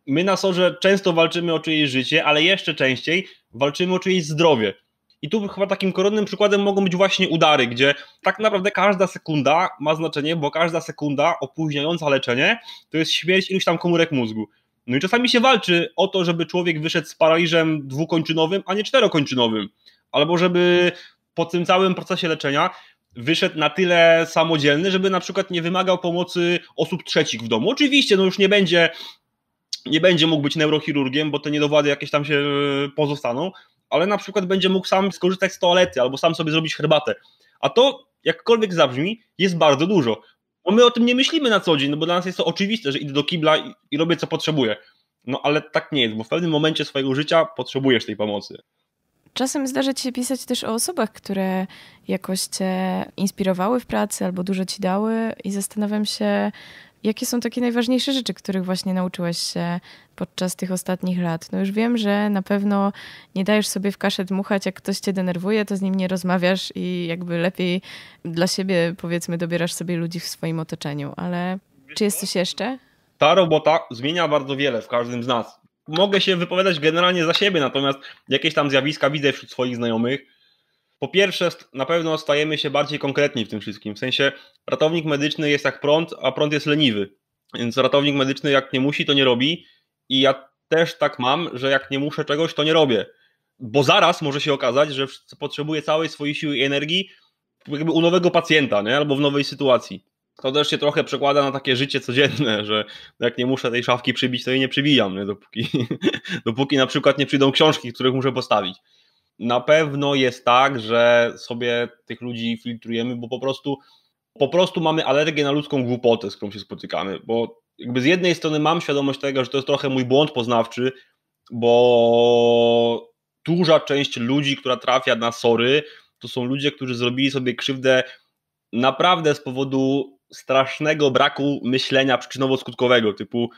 [SPEAKER 2] my na sorze często walczymy o czyjeś życie, ale jeszcze częściej walczymy o czyjeś zdrowie. I tu chyba takim koronnym przykładem mogą być właśnie udary, gdzie tak naprawdę każda sekunda ma znaczenie, bo każda sekunda opóźniająca leczenie to jest śmierć iluś tam komórek mózgu. No i czasami się walczy o to, żeby człowiek wyszedł z paraliżem dwukończynowym, a nie czterokończynowym, albo żeby po tym całym procesie leczenia wyszedł na tyle samodzielny, żeby na przykład nie wymagał pomocy osób trzecich w domu. Oczywiście, no już nie będzie, nie będzie mógł być neurochirurgiem, bo te niedowłady jakieś tam się e, pozostaną, ale na przykład będzie mógł sam skorzystać z toalety albo sam sobie zrobić herbatę. A to, jakkolwiek zabrzmi, jest bardzo dużo, bo my o tym nie myślimy na co dzień, no bo dla nas jest to oczywiste, że idę do kibla i, i robię co potrzebuję. No ale tak nie jest, bo w pewnym momencie swojego życia potrzebujesz tej pomocy.
[SPEAKER 1] Czasem zdarza ci się pisać też o osobach, które jakoś cię inspirowały w pracy albo dużo ci dały i zastanawiam się, Jakie są takie najważniejsze rzeczy, których właśnie nauczyłaś się podczas tych ostatnich lat? No już wiem, że na pewno nie dajesz sobie w kaszę dmuchać, jak ktoś cię denerwuje, to z nim nie rozmawiasz i jakby lepiej dla siebie, powiedzmy, dobierasz sobie ludzi w swoim otoczeniu, ale czy jest coś jeszcze?
[SPEAKER 2] Ta robota zmienia bardzo wiele w każdym z nas. Mogę się wypowiadać generalnie za siebie, natomiast jakieś tam zjawiska widzę wśród swoich znajomych, po pierwsze, na pewno stajemy się bardziej konkretni w tym wszystkim. W sensie ratownik medyczny jest jak prąd, a prąd jest leniwy. Więc ratownik medyczny jak nie musi, to nie robi. I ja też tak mam, że jak nie muszę czegoś, to nie robię. Bo zaraz może się okazać, że potrzebuję całej swojej siły i energii jakby u nowego pacjenta, nie? albo w nowej sytuacji. To też się trochę przekłada na takie życie codzienne, że jak nie muszę tej szafki przybić, to jej nie przybijam, nie? Dopóki, [LAUGHS] dopóki na przykład nie przyjdą książki, których muszę postawić na pewno jest tak, że sobie tych ludzi filtrujemy, bo po prostu, po prostu mamy alergię na ludzką głupotę, z którą się spotykamy. Bo jakby z jednej strony mam świadomość tego, że to jest trochę mój błąd poznawczy, bo duża część ludzi, która trafia na sory, to są ludzie, którzy zrobili sobie krzywdę naprawdę z powodu strasznego braku myślenia przyczynowo-skutkowego, typu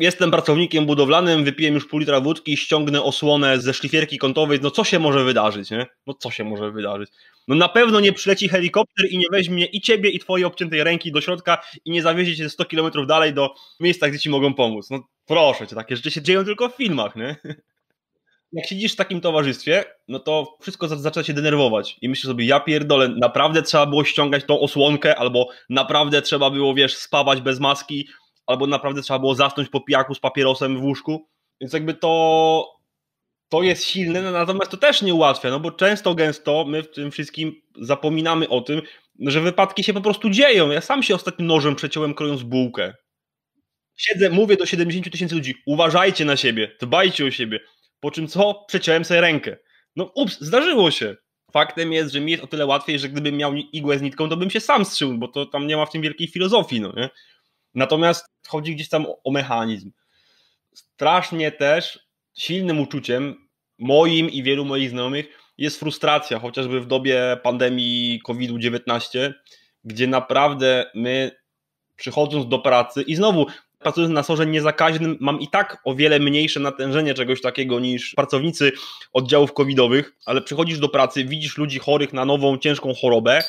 [SPEAKER 2] jestem pracownikiem budowlanym, wypiłem już pół litra wódki, ściągnę osłonę ze szlifierki kątowej, no co się może wydarzyć, nie? No co się może wydarzyć? No na pewno nie przyleci helikopter i nie weźmie i ciebie i twojej obciętej ręki do środka i nie zawiezie cię 100 kilometrów dalej do miejsca, gdzie ci mogą pomóc. No proszę cię, takie rzeczy się dzieją tylko w filmach, nie? [LAUGHS] Jak siedzisz w takim towarzystwie, no to wszystko zaczyna się denerwować i myślisz sobie, ja pierdolę, naprawdę trzeba było ściągać tą osłonkę albo naprawdę trzeba było, wiesz, spawać bez maski, albo naprawdę trzeba było zasnąć po pijaku z papierosem w łóżku. Więc jakby to, to jest silne, no, natomiast to też nie ułatwia, no bo często, gęsto my w tym wszystkim zapominamy o tym, że wypadki się po prostu dzieją. Ja sam się ostatnim nożem przeciąłem krojąc bułkę. Siedzę, mówię do 70 tysięcy ludzi, uważajcie na siebie, dbajcie o siebie. Po czym co? Przeciąłem sobie rękę. No ups, zdarzyło się. Faktem jest, że mi jest o tyle łatwiej, że gdybym miał igłę z nitką, to bym się sam strzył, bo to tam nie ma w tym wielkiej filozofii, no nie? Natomiast chodzi gdzieś tam o, o mechanizm. Strasznie też silnym uczuciem moim i wielu moich znajomych jest frustracja, chociażby w dobie pandemii COVID-19, gdzie naprawdę my przychodząc do pracy i znowu pracując na sorze niezakaźnym mam i tak o wiele mniejsze natężenie czegoś takiego niż pracownicy oddziałów covidowych, ale przychodzisz do pracy, widzisz ludzi chorych na nową, ciężką chorobę.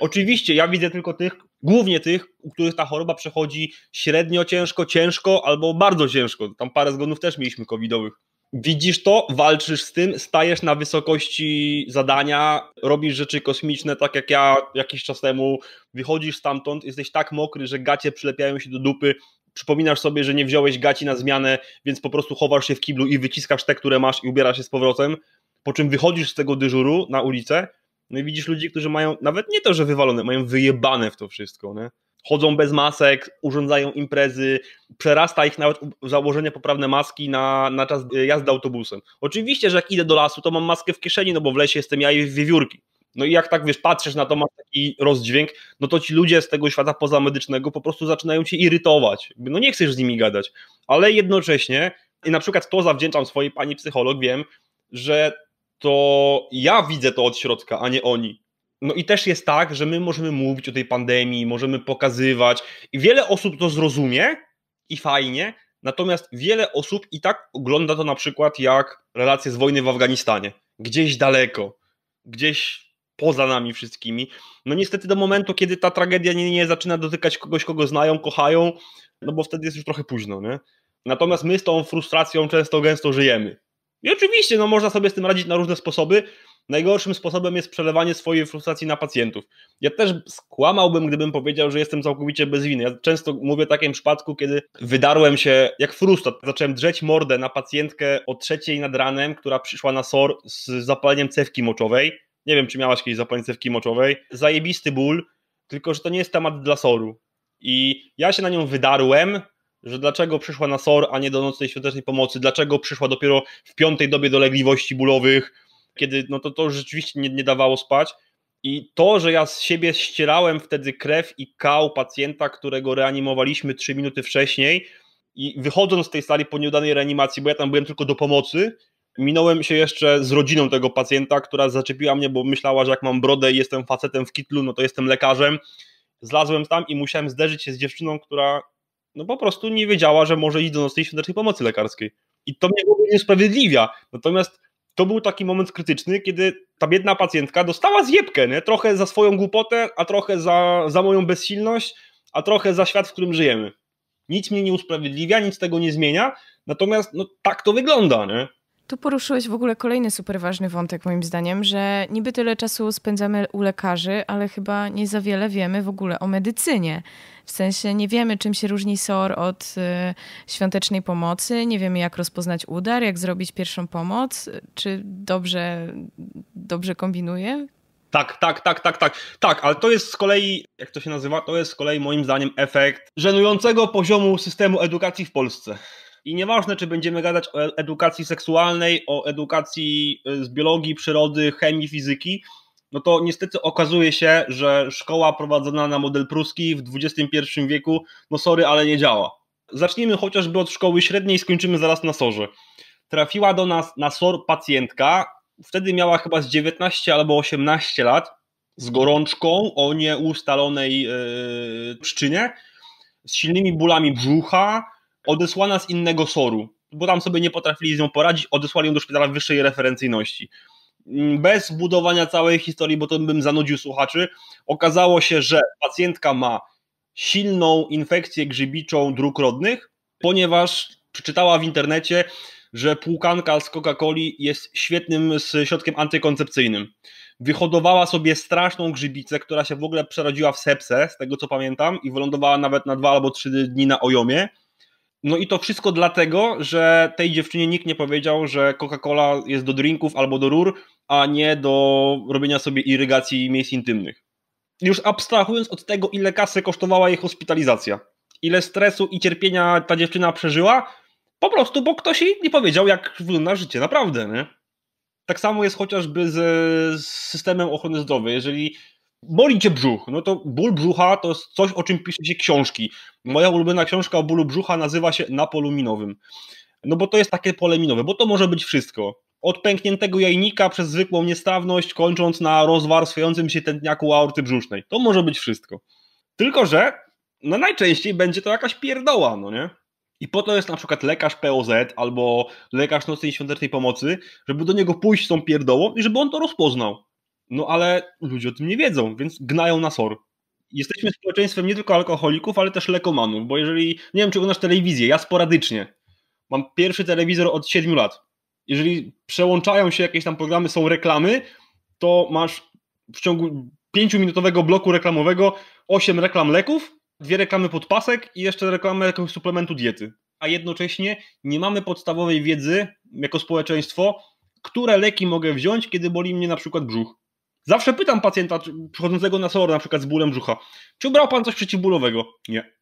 [SPEAKER 2] Oczywiście ja widzę tylko tych, Głównie tych, u których ta choroba przechodzi średnio ciężko, ciężko albo bardzo ciężko. Tam parę zgonów też mieliśmy covidowych. Widzisz to, walczysz z tym, stajesz na wysokości zadania, robisz rzeczy kosmiczne, tak jak ja jakiś czas temu. Wychodzisz stamtąd, jesteś tak mokry, że gacie przylepiają się do dupy. Przypominasz sobie, że nie wziąłeś gaci na zmianę, więc po prostu chowasz się w kiblu i wyciskasz te, które masz i ubierasz się z powrotem. Po czym wychodzisz z tego dyżuru na ulicę, no i widzisz ludzi, którzy mają nawet nie to, że wywalone, mają wyjebane w to wszystko, nie? Chodzą bez masek, urządzają imprezy, przerasta ich nawet założenie poprawne maski na, na czas e, jazdy autobusem. Oczywiście, że jak idę do lasu, to mam maskę w kieszeni, no bo w lesie jestem ja i wiewiórki. No i jak tak wiesz, patrzysz na to, masz taki rozdźwięk, no to ci ludzie z tego świata pozamedycznego po prostu zaczynają cię irytować. No nie chcesz z nimi gadać, ale jednocześnie, i na przykład to zawdzięczam swojej pani psycholog, wiem, że to ja widzę to od środka, a nie oni. No i też jest tak, że my możemy mówić o tej pandemii, możemy pokazywać i wiele osób to zrozumie i fajnie, natomiast wiele osób i tak ogląda to na przykład jak relacje z wojny w Afganistanie, gdzieś daleko, gdzieś poza nami wszystkimi. No niestety do momentu, kiedy ta tragedia nie, nie zaczyna dotykać kogoś, kogo znają, kochają, no bo wtedy jest już trochę późno, nie? Natomiast my z tą frustracją często gęsto żyjemy i oczywiście, no można sobie z tym radzić na różne sposoby. Najgorszym sposobem jest przelewanie swojej frustracji na pacjentów. Ja też skłamałbym, gdybym powiedział, że jestem całkowicie bez winy. Ja często mówię o takim przypadku, kiedy wydarłem się jak frustrat Zacząłem drzeć mordę na pacjentkę o trzeciej nad ranem, która przyszła na SOR z zapaleniem cewki moczowej. Nie wiem, czy miałaś kiedyś zapalenie cewki moczowej. Zajebisty ból, tylko że to nie jest temat dla SOR-u. I ja się na nią wydarłem, że dlaczego przyszła na SOR, a nie do nocnej świątecznej pomocy, dlaczego przyszła dopiero w piątej dobie dolegliwości bólowych, kiedy no to, to rzeczywiście nie, nie dawało spać. I to, że ja z siebie ścierałem wtedy krew i kał pacjenta, którego reanimowaliśmy trzy minuty wcześniej, i wychodząc z tej sali po nieudanej reanimacji, bo ja tam byłem tylko do pomocy, minąłem się jeszcze z rodziną tego pacjenta, która zaczepiła mnie, bo myślała, że jak mam brodę i jestem facetem w kitlu, no to jestem lekarzem. Zlazłem tam i musiałem zderzyć się z dziewczyną, która no po prostu nie wiedziała, że może iść do nocnej świątecznej pomocy lekarskiej. I to mnie usprawiedliwia. Natomiast to był taki moment krytyczny, kiedy ta biedna pacjentka dostała zjebkę, nie? trochę za swoją głupotę, a trochę za, za moją bezsilność, a trochę za świat, w którym żyjemy. Nic mnie nie usprawiedliwia, nic tego nie zmienia, natomiast no, tak to wygląda. Nie?
[SPEAKER 1] Tu poruszyłeś w ogóle kolejny super ważny wątek, moim zdaniem, że niby tyle czasu spędzamy u lekarzy, ale chyba nie za wiele wiemy w ogóle o medycynie. W sensie nie wiemy, czym się różni SOR od y, świątecznej pomocy, nie wiemy, jak rozpoznać udar, jak zrobić pierwszą pomoc. Czy dobrze, dobrze kombinuje.
[SPEAKER 2] Tak, tak, tak, tak, tak. Tak, ale to jest z kolei, jak to się nazywa, to jest z kolei moim zdaniem efekt żenującego poziomu systemu edukacji w Polsce. I nieważne, czy będziemy gadać o edukacji seksualnej, o edukacji e, z biologii, przyrody, chemii, fizyki, no to niestety okazuje się, że szkoła prowadzona na model pruski w XXI wieku, no sorry, ale nie działa. Zacznijmy chociażby od szkoły średniej, skończymy zaraz na sorze. Trafiła do nas na SOR pacjentka, wtedy miała chyba z 19 albo 18 lat, z gorączką o nieustalonej yy, e, przyczynie, z silnymi bólami brzucha, odesłana z innego soru, bo tam sobie nie potrafili z nią poradzić, odesłali ją do szpitala wyższej referencyjności. Mm, bez budowania całej historii, bo to bym zanudził słuchaczy, okazało się, że pacjentka ma silną infekcję grzybiczą dróg rodnych, ponieważ przeczytała w internecie, że płukanka z Coca-Coli jest świetnym środkiem antykoncepcyjnym. Wyhodowała sobie straszną grzybicę, która się w ogóle przerodziła w sepsę, z tego co pamiętam, i wylądowała nawet na dwa albo trzy dni na ojomie. No i to wszystko dlatego, że tej dziewczynie nikt nie powiedział, że Coca-Cola jest do drinków albo do rur, a nie do robienia sobie irygacji miejsc intymnych. Już abstrahując od tego, ile kasy kosztowała jej hospitalizacja, ile stresu i cierpienia ta dziewczyna przeżyła, po prostu, bo ktoś jej nie powiedział, jak wygląda życie, naprawdę, nie? Tak samo jest chociażby z, z systemem ochrony zdrowia. Jeżeli boli cię brzuch, no to ból brzucha to jest coś, o czym pisze się książki. Moja ulubiona książka o bólu brzucha nazywa się Na polu minowym. No bo to jest takie pole minowe, bo to może być wszystko. Od pękniętego jajnika przez zwykłą niestawność, kończąc na rozwarstwiającym się tętniaku aorty brzusznej. To może być wszystko. Tylko, że no najczęściej będzie to jakaś pierdoła, no nie? I po to jest na przykład lekarz POZ albo lekarz nocnej i świątecznej pomocy, żeby do niego pójść z tą pierdołą i żeby on to rozpoznał. No ale ludzie o tym nie wiedzą, więc gnają na SOR. Jesteśmy społeczeństwem nie tylko alkoholików, ale też lekomanów, bo jeżeli, nie wiem czy oglądasz telewizję, ja sporadycznie, mam pierwszy telewizor od 7 lat. Jeżeli przełączają się jakieś tam programy, są reklamy, to masz w ciągu 5-minutowego bloku reklamowego 8 reklam leków, dwie reklamy podpasek i jeszcze reklamę jakiegoś suplementu diety. A jednocześnie nie mamy podstawowej wiedzy jako społeczeństwo, które leki mogę wziąć, kiedy boli mnie na przykład brzuch. Zawsze pytam pacjenta przychodzącego na SOR, na przykład z bólem brzucha, czy brał pan coś przeciwbólowego? Nie.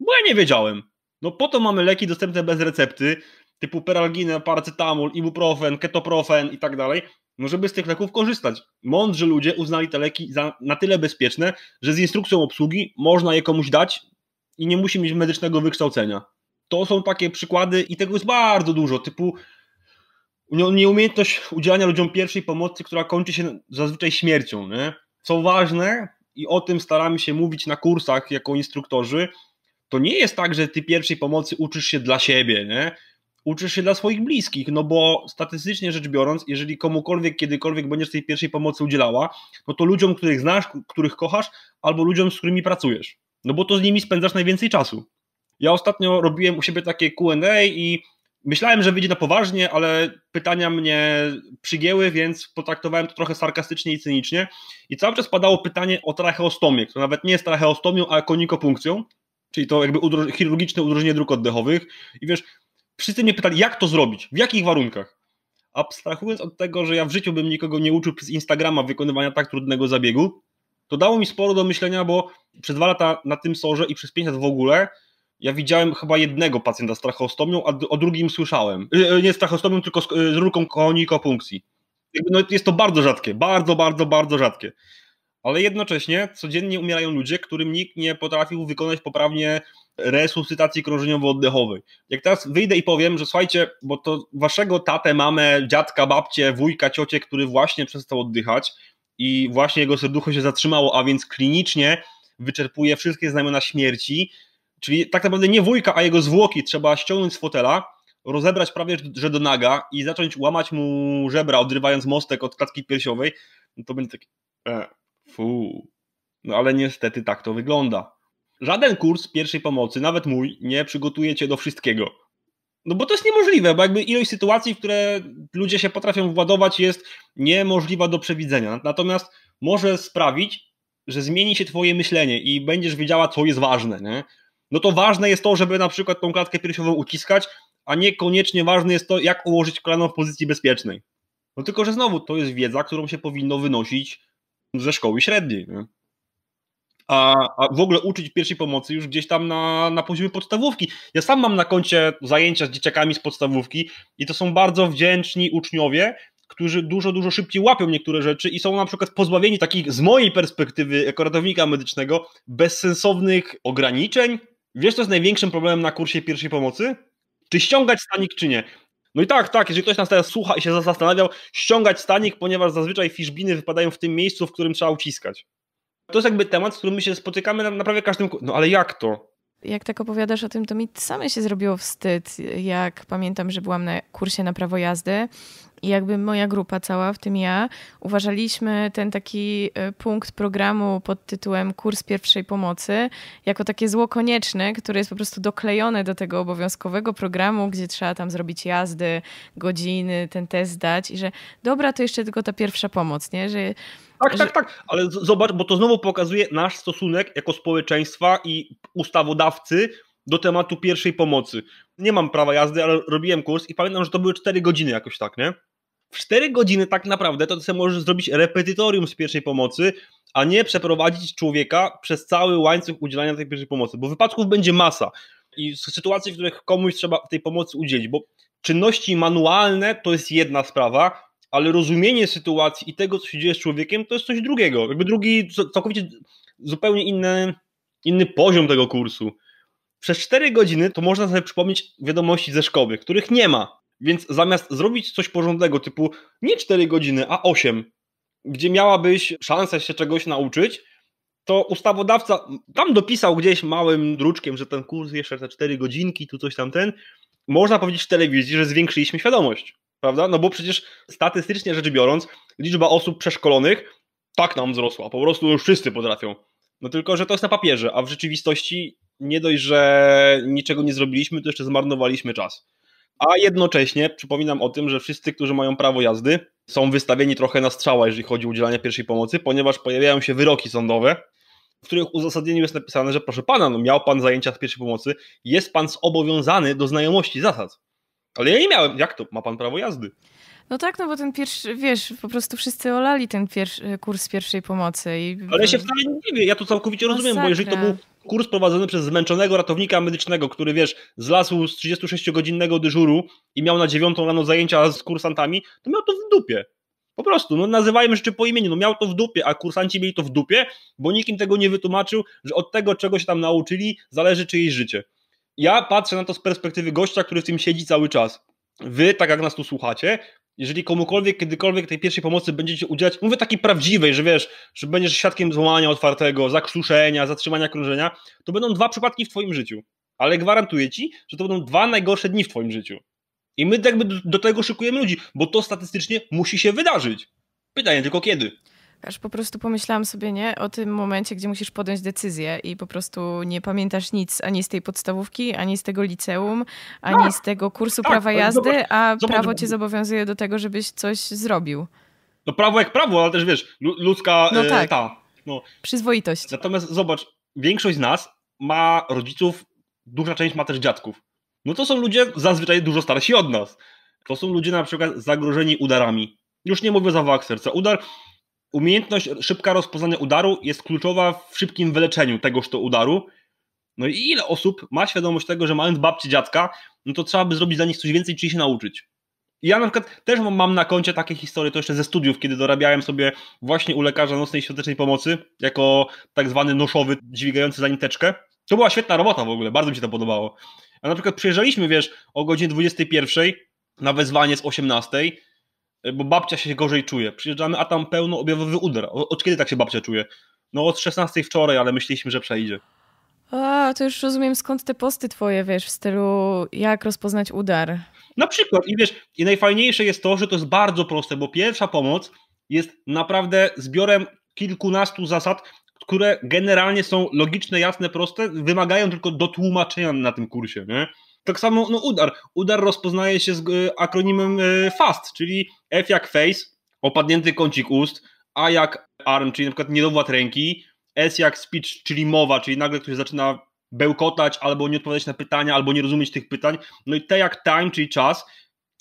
[SPEAKER 2] Bo ja nie wiedziałem. No po to mamy leki dostępne bez recepty, typu peralginę, paracetamol, ibuprofen, ketoprofen i tak dalej, no żeby z tych leków korzystać. Mądrzy ludzie uznali te leki za na tyle bezpieczne, że z instrukcją obsługi można je komuś dać i nie musi mieć medycznego wykształcenia. To są takie przykłady i tego jest bardzo dużo, typu Nieumiejętność udzielania ludziom pierwszej pomocy, która kończy się zazwyczaj śmiercią. Nie? Co ważne, i o tym staramy się mówić na kursach jako instruktorzy, to nie jest tak, że ty pierwszej pomocy uczysz się dla siebie, nie? uczysz się dla swoich bliskich, no bo statystycznie rzecz biorąc, jeżeli komukolwiek, kiedykolwiek będziesz tej pierwszej pomocy udzielała, no to ludziom, których znasz, których kochasz, albo ludziom, z którymi pracujesz, no bo to z nimi spędzasz najwięcej czasu. Ja ostatnio robiłem u siebie takie QA i Myślałem, że wyjdzie na poważnie, ale pytania mnie przygięły, więc potraktowałem to trochę sarkastycznie i cynicznie. I cały czas padało pytanie o tracheostomię, która nawet nie jest tracheostomią, a konikopunkcją, czyli to jakby udro- chirurgiczne udrożenie dróg oddechowych. I wiesz, wszyscy mnie pytali, jak to zrobić, w jakich warunkach. Abstrahując od tego, że ja w życiu bym nikogo nie uczył przez Instagrama wykonywania tak trudnego zabiegu, to dało mi sporo do myślenia, bo przez dwa lata na tym sorze i przez pięć lat w ogóle ja widziałem chyba jednego pacjenta z trachostomią, a o drugim słyszałem. Y, y, nie z trachostomią, tylko z, y, z rurką konikopunkcji. No, jest to bardzo rzadkie, bardzo, bardzo, bardzo rzadkie. Ale jednocześnie codziennie umierają ludzie, którym nikt nie potrafił wykonać poprawnie resuscytacji krążeniowo-oddechowej. Jak teraz wyjdę i powiem, że słuchajcie, bo to waszego tatę, mamę, dziadka, babcię, wujka, ciocie, który właśnie przestał oddychać i właśnie jego serducho się zatrzymało, a więc klinicznie wyczerpuje wszystkie znamiona śmierci, Czyli tak naprawdę nie wujka, a jego zwłoki trzeba ściągnąć z fotela, rozebrać prawie że do naga i zacząć łamać mu żebra, odrywając mostek od klatki piersiowej, no to będzie taki e, fu. No ale niestety tak to wygląda. Żaden kurs pierwszej pomocy, nawet mój, nie przygotuje cię do wszystkiego. No bo to jest niemożliwe, bo jakby ilość sytuacji, w które ludzie się potrafią władować jest niemożliwa do przewidzenia. Natomiast może sprawić, że zmieni się twoje myślenie i będziesz wiedziała, co jest ważne. Nie? no to ważne jest to, żeby na przykład tą klatkę piersiową uciskać, a niekoniecznie ważne jest to, jak ułożyć kolano w pozycji bezpiecznej. No tylko, że znowu to jest wiedza, którą się powinno wynosić ze szkoły średniej. Nie? A, a w ogóle uczyć pierwszej pomocy już gdzieś tam na, na poziomie podstawówki. Ja sam mam na koncie zajęcia z dzieciakami z podstawówki i to są bardzo wdzięczni uczniowie, którzy dużo, dużo szybciej łapią niektóre rzeczy i są na przykład pozbawieni takich, z mojej perspektywy, jako ratownika medycznego, bezsensownych ograniczeń, Wiesz, co jest największym problemem na kursie pierwszej pomocy? Czy ściągać stanik, czy nie? No i tak, tak, jeżeli ktoś nas teraz słucha i się zastanawiał, ściągać stanik, ponieważ zazwyczaj fiszbiny wypadają w tym miejscu, w którym trzeba uciskać. To jest jakby temat, z którym my się spotykamy na, na prawie każdym. No ale jak to?
[SPEAKER 1] jak tak opowiadasz o tym, to mi same się zrobiło wstyd. Jak pamiętam, że byłam na kursie na prawo jazdy i jakby moja grupa cała, w tym ja, uważaliśmy ten taki e, punkt programu pod tytułem Kurs Pierwszej Pomocy jako takie zło konieczne, które jest po prostu doklejone do tego obowiązkowego programu, gdzie trzeba tam zrobić jazdy, godziny, ten test dać i że dobra, to jeszcze tylko ta pierwsza pomoc, nie? Że
[SPEAKER 2] tak, tak, tak, ale zobacz, bo to znowu pokazuje nasz stosunek jako społeczeństwa i ustawodawcy do tematu pierwszej pomocy. Nie mam prawa jazdy, ale robiłem kurs i pamiętam, że to były 4 godziny jakoś tak, nie? W 4 godziny tak naprawdę to ty sobie możesz zrobić repetytorium z pierwszej pomocy, a nie przeprowadzić człowieka przez cały łańcuch udzielania tej pierwszej pomocy, bo wypadków będzie masa i sytuacji, w których komuś trzeba tej pomocy udzielić, bo czynności manualne to jest jedna sprawa, ale rozumienie sytuacji i tego, co się dzieje z człowiekiem, to jest coś drugiego. Jakby drugi, całkowicie zupełnie inny, inny poziom tego kursu. Przez 4 godziny to można sobie przypomnieć wiadomości ze szkoły, których nie ma. Więc zamiast zrobić coś porządnego, typu nie 4 godziny, a 8, gdzie miałabyś szansę się czegoś nauczyć, to ustawodawca tam dopisał gdzieś małym druczkiem, że ten kurs jeszcze te 4 godzinki, tu coś tam ten. Można powiedzieć w telewizji, że zwiększyliśmy świadomość prawda? No bo przecież statystycznie rzecz biorąc, liczba osób przeszkolonych tak nam wzrosła, po prostu już wszyscy potrafią. No tylko, że to jest na papierze, a w rzeczywistości nie dość, że niczego nie zrobiliśmy, to jeszcze zmarnowaliśmy czas. A jednocześnie przypominam o tym, że wszyscy, którzy mają prawo jazdy, są wystawieni trochę na strzała, jeżeli chodzi o udzielanie pierwszej pomocy, ponieważ pojawiają się wyroki sądowe, w których uzasadnieniu jest napisane, że proszę pana, no miał pan zajęcia z pierwszej pomocy, jest pan zobowiązany do znajomości zasad. Ale ja nie miałem. Jak to? Ma pan prawo jazdy.
[SPEAKER 1] No tak, no bo ten pierwszy, wiesz, po prostu wszyscy olali ten pierwszy, e, kurs pierwszej pomocy. I... Ale ja się
[SPEAKER 2] wcale nie wiem. ja to całkowicie Masakra. rozumiem, bo jeżeli to był kurs prowadzony przez zmęczonego ratownika medycznego, który wiesz, zlasł z 36-godzinnego dyżuru i miał na dziewiątą rano zajęcia z kursantami, to miał to w dupie. Po prostu, no nazywajmy rzeczy po imieniu, no miał to w dupie, a kursanci mieli to w dupie, bo nikim tego nie wytłumaczył, że od tego, czego się tam nauczyli, zależy czyjeś życie ja patrzę na to z perspektywy gościa, który w tym siedzi cały czas. Wy, tak jak nas tu słuchacie, jeżeli komukolwiek, kiedykolwiek tej pierwszej pomocy będziecie udzielać, mówię takiej prawdziwej, że wiesz, że będziesz świadkiem złamania otwartego, zakrztuszenia, zatrzymania krążenia, to będą dwa przypadki w twoim życiu. Ale gwarantuję ci, że to będą dwa najgorsze dni w twoim życiu. I my jakby do, do tego szykujemy ludzi, bo to statystycznie musi się wydarzyć. Pytanie tylko kiedy.
[SPEAKER 1] Aż po prostu pomyślałam sobie, nie, o tym momencie, gdzie musisz podjąć decyzję i po prostu nie pamiętasz nic ani z tej podstawówki, ani z tego liceum, ani tak, z tego kursu tak, prawa jazdy, a zobacz, prawo cię zobowiązuje do tego, żebyś coś zrobił. No prawo jak prawo, ale też wiesz, ludzka no e, tak. ta. No. Przyzwoitość. Natomiast
[SPEAKER 2] zobacz, większość z nas ma rodziców, duża część ma też dziadków. No to są ludzie zazwyczaj dużo starsi od nas. To są ludzie na przykład zagrożeni udarami. Już nie mówię za wałek serca. Udar umiejętność szybka rozpoznania udaru jest kluczowa w szybkim wyleczeniu tegoż to udaru. No i ile osób ma świadomość tego, że mając babci dziadka, no to trzeba by zrobić dla nich coś więcej, czyli się nauczyć. I ja na przykład też mam na koncie takie historie, to jeszcze ze studiów, kiedy dorabiałem sobie właśnie u lekarza nocnej świątecznej pomocy, jako tak zwany noszowy, dźwigający za niteczkę. To była świetna robota w ogóle, bardzo mi się to podobało. A na przykład przyjeżdżaliśmy, wiesz, o godzinie 21 na wezwanie z 18, Y, bo babcia się gorzej czuje. Przyjeżdżamy, a tam pełno objawowy uder. Od kiedy tak się babcia czuje? No od 16 wczoraj, ale myśleliśmy, że przejdzie.
[SPEAKER 1] A, to już rozumiem skąd te posty twoje, wiesz, w stylu jak rozpoznać udar.
[SPEAKER 2] Na przykład, i wiesz, i najfajniejsze jest to, że to jest bardzo proste, bo pierwsza pomoc jest naprawdę zbiorem kilkunastu zasad, które generalnie są logiczne, jasne, proste, wymagają tylko dotłumaczenia na tym kursie, nie? Tak samo no, udar. Udar rozpoznaje się z e, akronimem e, FAST, czyli F jak face, opadnięty kącik ust, A jak arm, czyli na przykład niedowład ręki, S jak speech, czyli mowa, czyli nagle ktoś zaczyna bełkotać albo nie odpowiadać na pytania, albo nie rozumieć tych pytań. No i T jak time, czyli czas,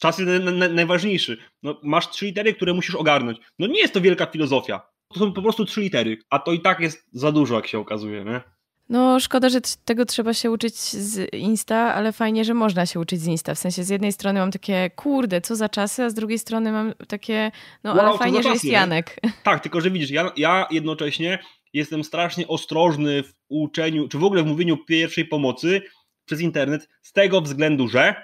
[SPEAKER 2] czas jest najważniejszy. No, masz trzy litery, które musisz ogarnąć. No nie jest to wielka filozofia. To są po prostu trzy litery, a to i tak jest za dużo, jak się okazuje, nie?
[SPEAKER 1] No, szkoda, że tego trzeba się uczyć z Insta, ale fajnie, że można się uczyć z Insta. W sensie z jednej strony mam takie, kurde, co za czasy, a z drugiej strony mam takie, no wow, ale fajnie, że jest Janek.
[SPEAKER 2] [LAUGHS] Tak, tylko że widzisz, ja, ja jednocześnie jestem strasznie ostrożny w uczeniu, czy w ogóle w mówieniu pierwszej pomocy przez internet, z tego względu, że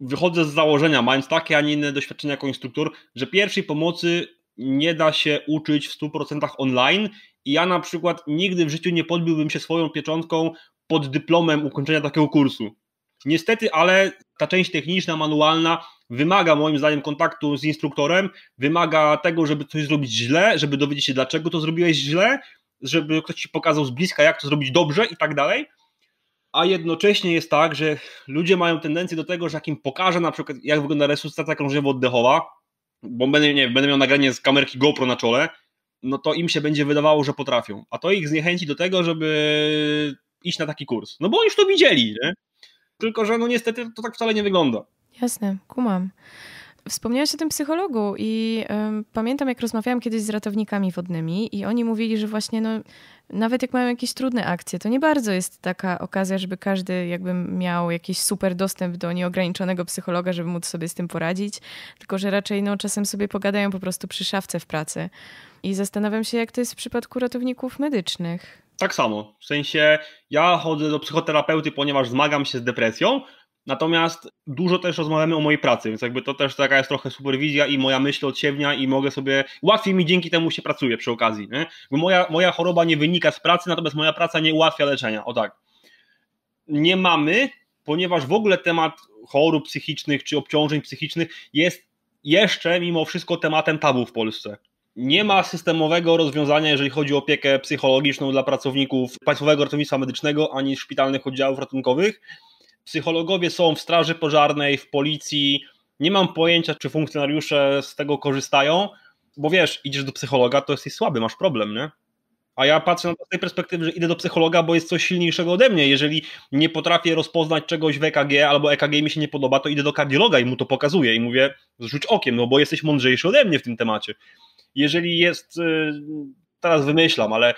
[SPEAKER 2] wychodzę z założenia, mając takie, a nie inne doświadczenia jako instruktor, że pierwszej pomocy nie da się uczyć w 100% online. I ja na przykład nigdy w życiu nie podbiłbym się swoją pieczątką pod dyplomem ukończenia takiego kursu. Niestety, ale ta część techniczna, manualna wymaga moim zdaniem kontaktu z instruktorem, wymaga tego, żeby coś zrobić źle, żeby dowiedzieć się, dlaczego to zrobiłeś źle, żeby ktoś ci pokazał z bliska, jak to zrobić dobrze i tak dalej. A jednocześnie jest tak, że ludzie mają tendencję do tego, że jak im pokażę na przykład, jak wygląda resuscytacja krążeniowo-oddechowa, bo będę, nie, będę miał nagranie z kamerki GoPro na czole, no to im się będzie wydawało, że potrafią. A to ich zniechęci do tego, żeby iść na taki kurs. No bo oni już to widzieli, nie? Tylko, że no niestety to tak wcale nie wygląda.
[SPEAKER 1] Jasne, kumam. Wspomniałeś o tym psychologu i y, pamiętam, jak rozmawiałam kiedyś z ratownikami wodnymi i oni mówili, że właśnie no, nawet jak mają jakieś trudne akcje, to nie bardzo jest taka okazja, żeby każdy jakby miał jakiś super dostęp do nieograniczonego psychologa, żeby móc sobie z tym poradzić, tylko że raczej no, czasem sobie pogadają po prostu przy szafce w pracy. I zastanawiam się, jak to jest w przypadku ratowników medycznych.
[SPEAKER 2] Tak samo. W sensie ja chodzę do psychoterapeuty, ponieważ zmagam się z depresją, Natomiast dużo też rozmawiamy o mojej pracy, więc jakby to też taka jest trochę superwizja i moja myśl odsiewnia i mogę sobie, łatwiej mi dzięki temu się pracuje przy okazji, nie? Bo moja, moja choroba nie wynika z pracy, natomiast moja praca nie ułatwia leczenia, o tak. Nie mamy, ponieważ w ogóle temat chorób psychicznych czy obciążeń psychicznych jest jeszcze mimo wszystko tematem tabu w Polsce. Nie ma systemowego rozwiązania, jeżeli chodzi o opiekę psychologiczną dla pracowników Państwowego Ratownictwa Medycznego ani szpitalnych oddziałów ratunkowych. Psychologowie są w straży pożarnej, w policji. Nie mam pojęcia, czy funkcjonariusze z tego korzystają, bo wiesz, idziesz do psychologa, to jesteś słaby, masz problem, nie? A ja patrzę na to z tej perspektywy, że idę do psychologa, bo jest coś silniejszego ode mnie. Jeżeli nie potrafię rozpoznać czegoś w EKG albo EKG mi się nie podoba, to idę do kardiologa i mu to pokazuję i mówię, "Zrzuć okiem, no bo jesteś mądrzejszy ode mnie w tym temacie. Jeżeli jest, y, teraz wymyślam, ale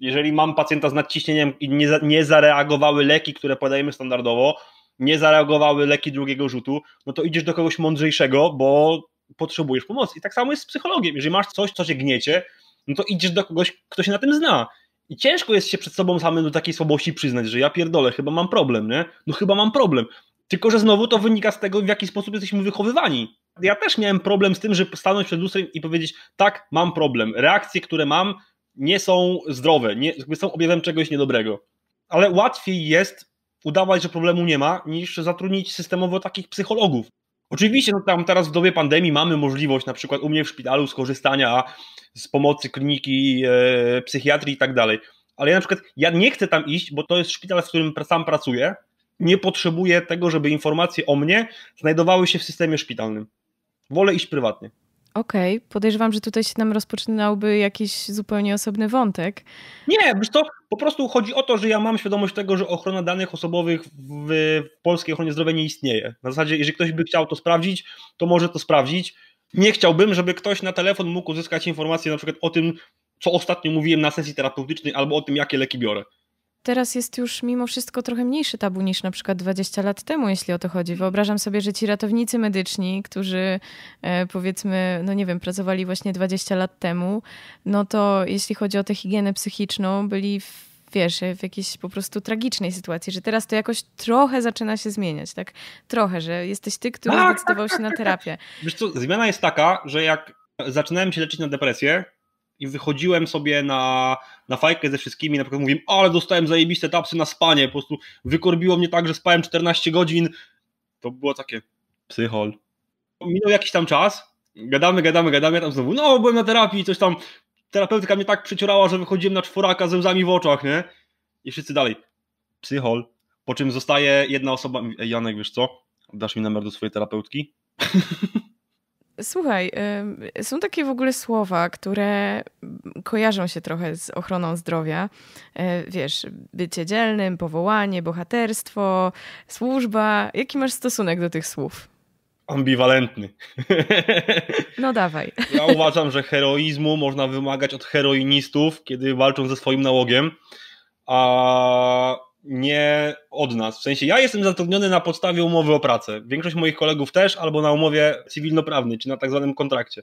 [SPEAKER 2] jeżeli mam pacjenta z nadciśnieniem i nie, nie zareagowały leki, które podajemy standardowo, nie zareagowały leki drugiego rzutu, no to idziesz do kogoś mądrzejszego, bo potrzebujesz pomocy. I tak samo jest z psychologiem. Jeżeli masz coś, co się gniecie, no to idziesz do kogoś, kto się na tym zna. I ciężko jest się przed sobą samym do takiej słabości przyznać, że ja pierdolę, chyba mam problem, nie? No chyba mam problem. Tylko, że znowu to wynika z tego, w jaki sposób jesteśmy wychowywani. Ja też miałem problem z tym, że stanąć przed lustrem i powiedzieć, tak, mam problem. Reakcje, które mam, nie są zdrowe, nie, są objawem czegoś niedobrego. Ale łatwiej jest udawać, że problemu nie ma, niż zatrudnić systemowo takich psychologów. Oczywiście no tam teraz w dobie pandemii mamy możliwość na przykład u mnie w szpitalu skorzystania z pomocy kliniki, e, psychiatrii i tak dalej. Ale ja na przykład ja nie chcę tam iść, bo to jest szpital, w którym sam pracuję. Nie potrzebuję tego, żeby informacje o mnie znajdowały się w systemie szpitalnym. Wolę iść prywatnie.
[SPEAKER 1] Okej, okay. podejrzewam, że tutaj się nam rozpoczynałby jakiś zupełnie osobny wątek. Nie, wiesz to po prostu
[SPEAKER 2] chodzi o to, że ja mam świadomość tego, że ochrona danych osobowych w polskiej ochronie zdrowia nie istnieje. Na zasadzie, jeżeli ktoś by chciał to sprawdzić, to może to sprawdzić. Nie chciałbym, żeby ktoś na telefon mógł uzyskać informacje na przykład o tym, co ostatnio mówiłem na sesji terapeutycznej, albo o tym, jakie leki biorę
[SPEAKER 1] teraz jest już mimo wszystko trochę mniejszy tabu niż na przykład 20 lat temu, jeśli o to chodzi. Wyobrażam sobie, że ci ratownicy medyczni, którzy e, powiedzmy, no nie wiem, pracowali właśnie 20 lat temu, no to jeśli chodzi o tę higienę psychiczną, byli w wiesz, w jakiejś po prostu tragicznej sytuacji, że teraz to jakoś trochę zaczyna się zmieniać, tak? Trochę, że jesteś ty, który tak, zdecydował tak, się na tak, tak, terapię.
[SPEAKER 2] Wiesz co, zmiana jest taka, że jak zaczynałem się leczyć na depresję i wychodziłem sobie na na fajkę ze wszystkimi, na przykład mówię, ale dostałem zajebiste tapsy na spanie, po prostu wykorbiło mnie tak, że spałem 14 godzin, to było takie psychol. Minął jakiś tam czas, gadamy, gadamy, gadamy, ja tam znowu, no byłem na terapii, coś tam, terapeutka mnie tak przyciorała, że wychodziłem na czworaka ze łzami w oczach, nie? I wszyscy dalej, psychol. Po czym zostaje jedna osoba, Janek, wiesz co, dasz mi numer do swojej terapeutki? [LAUGHS]
[SPEAKER 1] Słuchaj, są takie w ogóle słowa, które kojarzą się trochę z ochroną zdrowia. E, wiesz, bycie dzielnym, powołanie, bohaterstwo, służba. Jaki masz stosunek do tych słów?
[SPEAKER 2] Ambiwalentny. [LAUGHS] No dawaj. Ja uważam, że heroizmu można wymagać od heroinistów, kiedy walczą ze swoim nałogiem, a nie od nas. W sensie ja jestem zatrudniony na podstawie umowy o pracę. Większość moich kolegów też, albo na umowie cywilnoprawnej, czy na tak zwanym kontrakcie.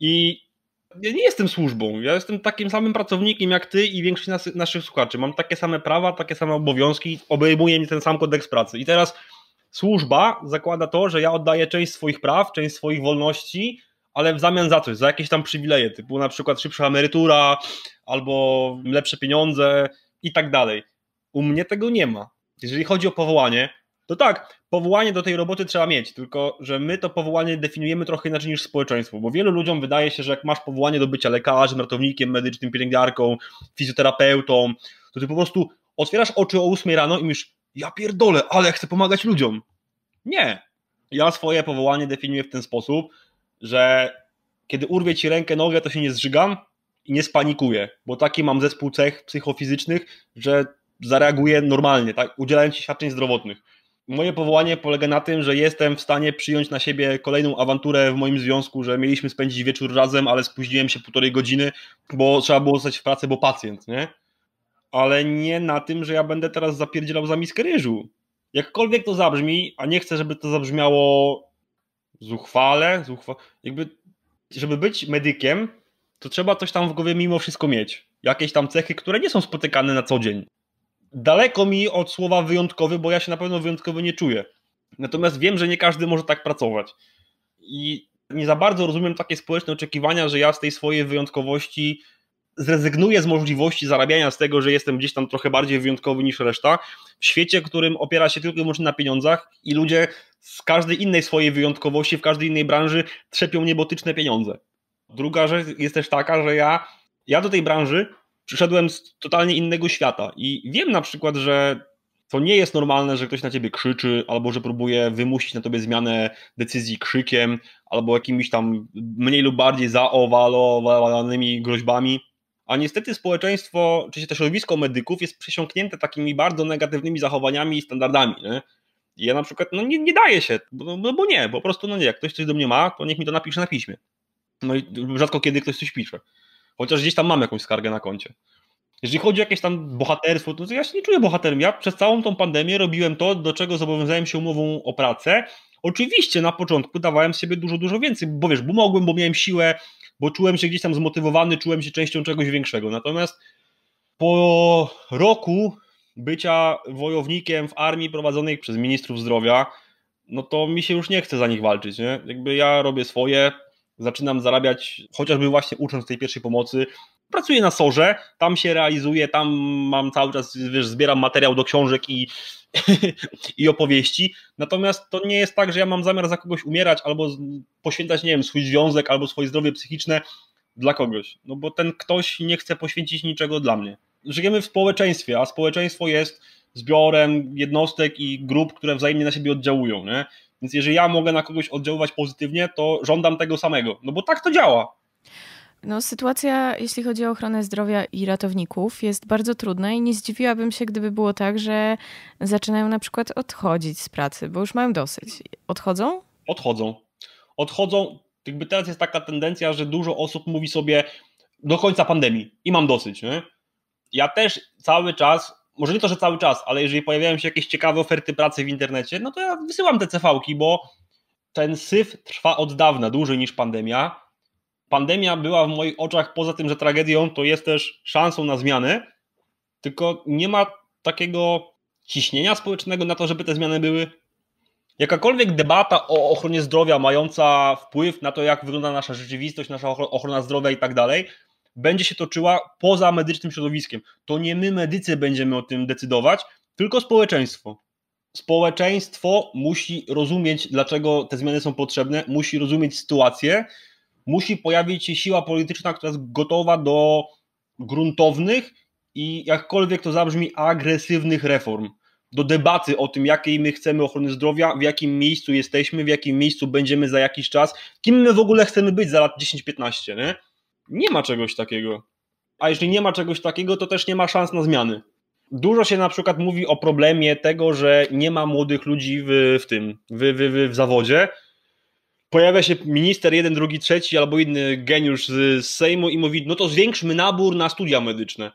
[SPEAKER 2] I ja nie jestem służbą. Ja jestem takim samym pracownikiem jak ty i większość nas, naszych słuchaczy. Mam takie same prawa, takie same obowiązki, obejmuje mi ten sam kodeks pracy. I teraz służba zakłada to, że ja oddaję część swoich praw, część swoich wolności, ale w zamian za coś, za jakieś tam przywileje, typu na przykład szybsza emerytura albo lepsze pieniądze i tak dalej. U mnie tego nie ma. Jeżeli chodzi o powołanie, to tak, powołanie do tej roboty trzeba mieć, tylko że my to powołanie definiujemy trochę inaczej niż społeczeństwo, bo wielu ludziom wydaje się, że jak masz powołanie do bycia lekarzem, ratownikiem medycznym, pielęgniarką, fizjoterapeutą, to ty po prostu otwierasz oczy o 8 rano i myślisz, ja pierdolę, ale chcę pomagać ludziom. Nie. Ja swoje powołanie definiuję w ten sposób, że kiedy urwie ci rękę, nogę, to się nie zżygam i nie spanikuję, bo taki mam zespół cech psychofizycznych, że zareaguje normalnie, tak? udzielając ci świadczeń zdrowotnych. Moje powołanie polega na tym, że jestem w stanie przyjąć na siebie kolejną awanturę w moim związku, że mieliśmy spędzić wieczór razem, ale spóźniłem się półtorej godziny, bo trzeba było zostać w pracy, bo pacjent, nie? Ale nie na tym, że ja będę teraz zapierdzielał za miskę ryżu. Jakkolwiek to zabrzmi, a nie chcę, żeby to zabrzmiało zuchwale, zuchwa... jakby żeby być medykiem, to trzeba coś tam w głowie mimo wszystko mieć. Jakieś tam cechy, które nie są spotykane na co dzień daleko mi od słowa wyjątkowy, bo ja się na pewno wyjątkowy nie czuję. Natomiast wiem, że nie każdy może tak pracować. I nie za bardzo rozumiem takie społeczne oczekiwania, że ja z tej swojej wyjątkowości zrezygnuję z możliwości zarabiania z tego, że jestem gdzieś tam trochę bardziej wyjątkowy niż reszta, w świecie, którym opiera się tylko i wyłącznie na pieniądzach i ludzie z każdej innej swojej wyjątkowości, w każdej innej branży trzepią niebotyczne pieniądze. Druga rzecz jest też taka, że ja, ja do tej branży przyszedłem z totalnie innego świata i wiem na przykład, że to nie jest normalne, że ktoś na ciebie krzyczy, albo że próbuje wymusić na tobie zmianę decyzji krzykiem, albo jakimiś tam mniej lub bardziej zaowalowanymi groźbami. A niestety społeczeństwo, czy to środowisko medyków jest przesiąknięte takimi bardzo negatywnymi zachowaniami i standardami. Nie? I ja na przykład no nie, nie daję się, bo, no, no, bo nie, po prostu no nie, jak ktoś coś do mnie ma, to niech mi to napisze na piśmie. No i rzadko kiedy ktoś coś pisze. Chociaż gdzieś tam mam jakąś skargę na koncie. Jeżeli chodzi o jakieś tam bohaterstwo, to ja się nie czuję bohaterem. Ja przez całą tą pandemię robiłem to, do czego zobowiązałem się umową o pracę. Oczywiście na początku dawałem sobie dużo, dużo więcej, bo wiesz, bo mogłem, bo miałem siłę, bo czułem się gdzieś tam zmotywowany, czułem się częścią czegoś większego. Natomiast po roku bycia wojownikiem w armii prowadzonej przez ministrów zdrowia, no to mi się już nie chce za nich walczyć. Nie? Jakby ja robię swoje, zaczynam zarabiać, chociażby właśnie ucząc tej pierwszej pomocy, pracuję na sorze, tam się realizuję, tam mam cały czas, wiesz, zbieram materiał do książek i, [LAUGHS] i opowieści. Natomiast to nie jest tak, że ja mam zamiar za kogoś umierać albo poświęcać, nie wiem, swój związek albo swoje zdrowie psychiczne dla kogoś. No bo ten ktoś nie chce poświęcić niczego dla mnie. Żyjemy w społeczeństwie, a społeczeństwo jest zbiorem jednostek i grup, które wzajemnie na siebie oddziałują. Nie? Więc jeżeli ja mogę na kogoś oddziaływać pozytywnie, to żądam tego samego, no bo tak to działa.
[SPEAKER 1] No, sytuacja, jeśli chodzi o ochronę zdrowia i ratowników, jest bardzo trudna i nie zdziwiłabym się, gdyby było tak, że zaczynają na przykład odchodzić z pracy, bo już mają dosyć. Odchodzą?
[SPEAKER 2] Odchodzą. Odchodzą. Jakby teraz jest taka tendencja, że dużo osób mówi sobie do końca pandemii i mam dosyć. Nie? Ja też cały czas może nie to, że cały czas, ale jeżeli pojawiają się jakieś ciekawe oferty pracy w internecie, no to ja wysyłam te CV-ki, bo ten syf trwa od dawna, dłużej niż pandemia. Pandemia była w moich oczach, poza tym, że tragedią, to jest też szansą na zmiany, tylko nie ma takiego ciśnienia społecznego na to, żeby te zmiany były. Jakakolwiek debata o ochronie zdrowia mająca wpływ na to, jak wygląda nasza rzeczywistość, nasza ochrona zdrowia i tak dalej, będzie się toczyła poza medycznym środowiskiem. To nie my, medycy, będziemy o tym decydować, tylko społeczeństwo. Społeczeństwo musi rozumieć, dlaczego te zmiany są potrzebne, musi rozumieć sytuację, musi pojawić się siła polityczna, która jest gotowa do gruntownych i jakkolwiek to zabrzmi, agresywnych reform. Do debaty o tym, jakiej my chcemy ochrony zdrowia, w jakim miejscu jesteśmy, w jakim miejscu będziemy za jakiś czas, kim my w ogóle chcemy być za lat 10-15, nie ma czegoś takiego. A jeśli nie ma czegoś takiego, to też nie ma szans na zmiany. Dużo się na przykład mówi o problemie tego, że nie ma młodych ludzi w, w tym, w, w, w zawodzie. Pojawia się minister jeden, drugi, trzeci albo inny geniusz z, z Sejmu i mówi, no to zwiększmy nabór na studia medyczne.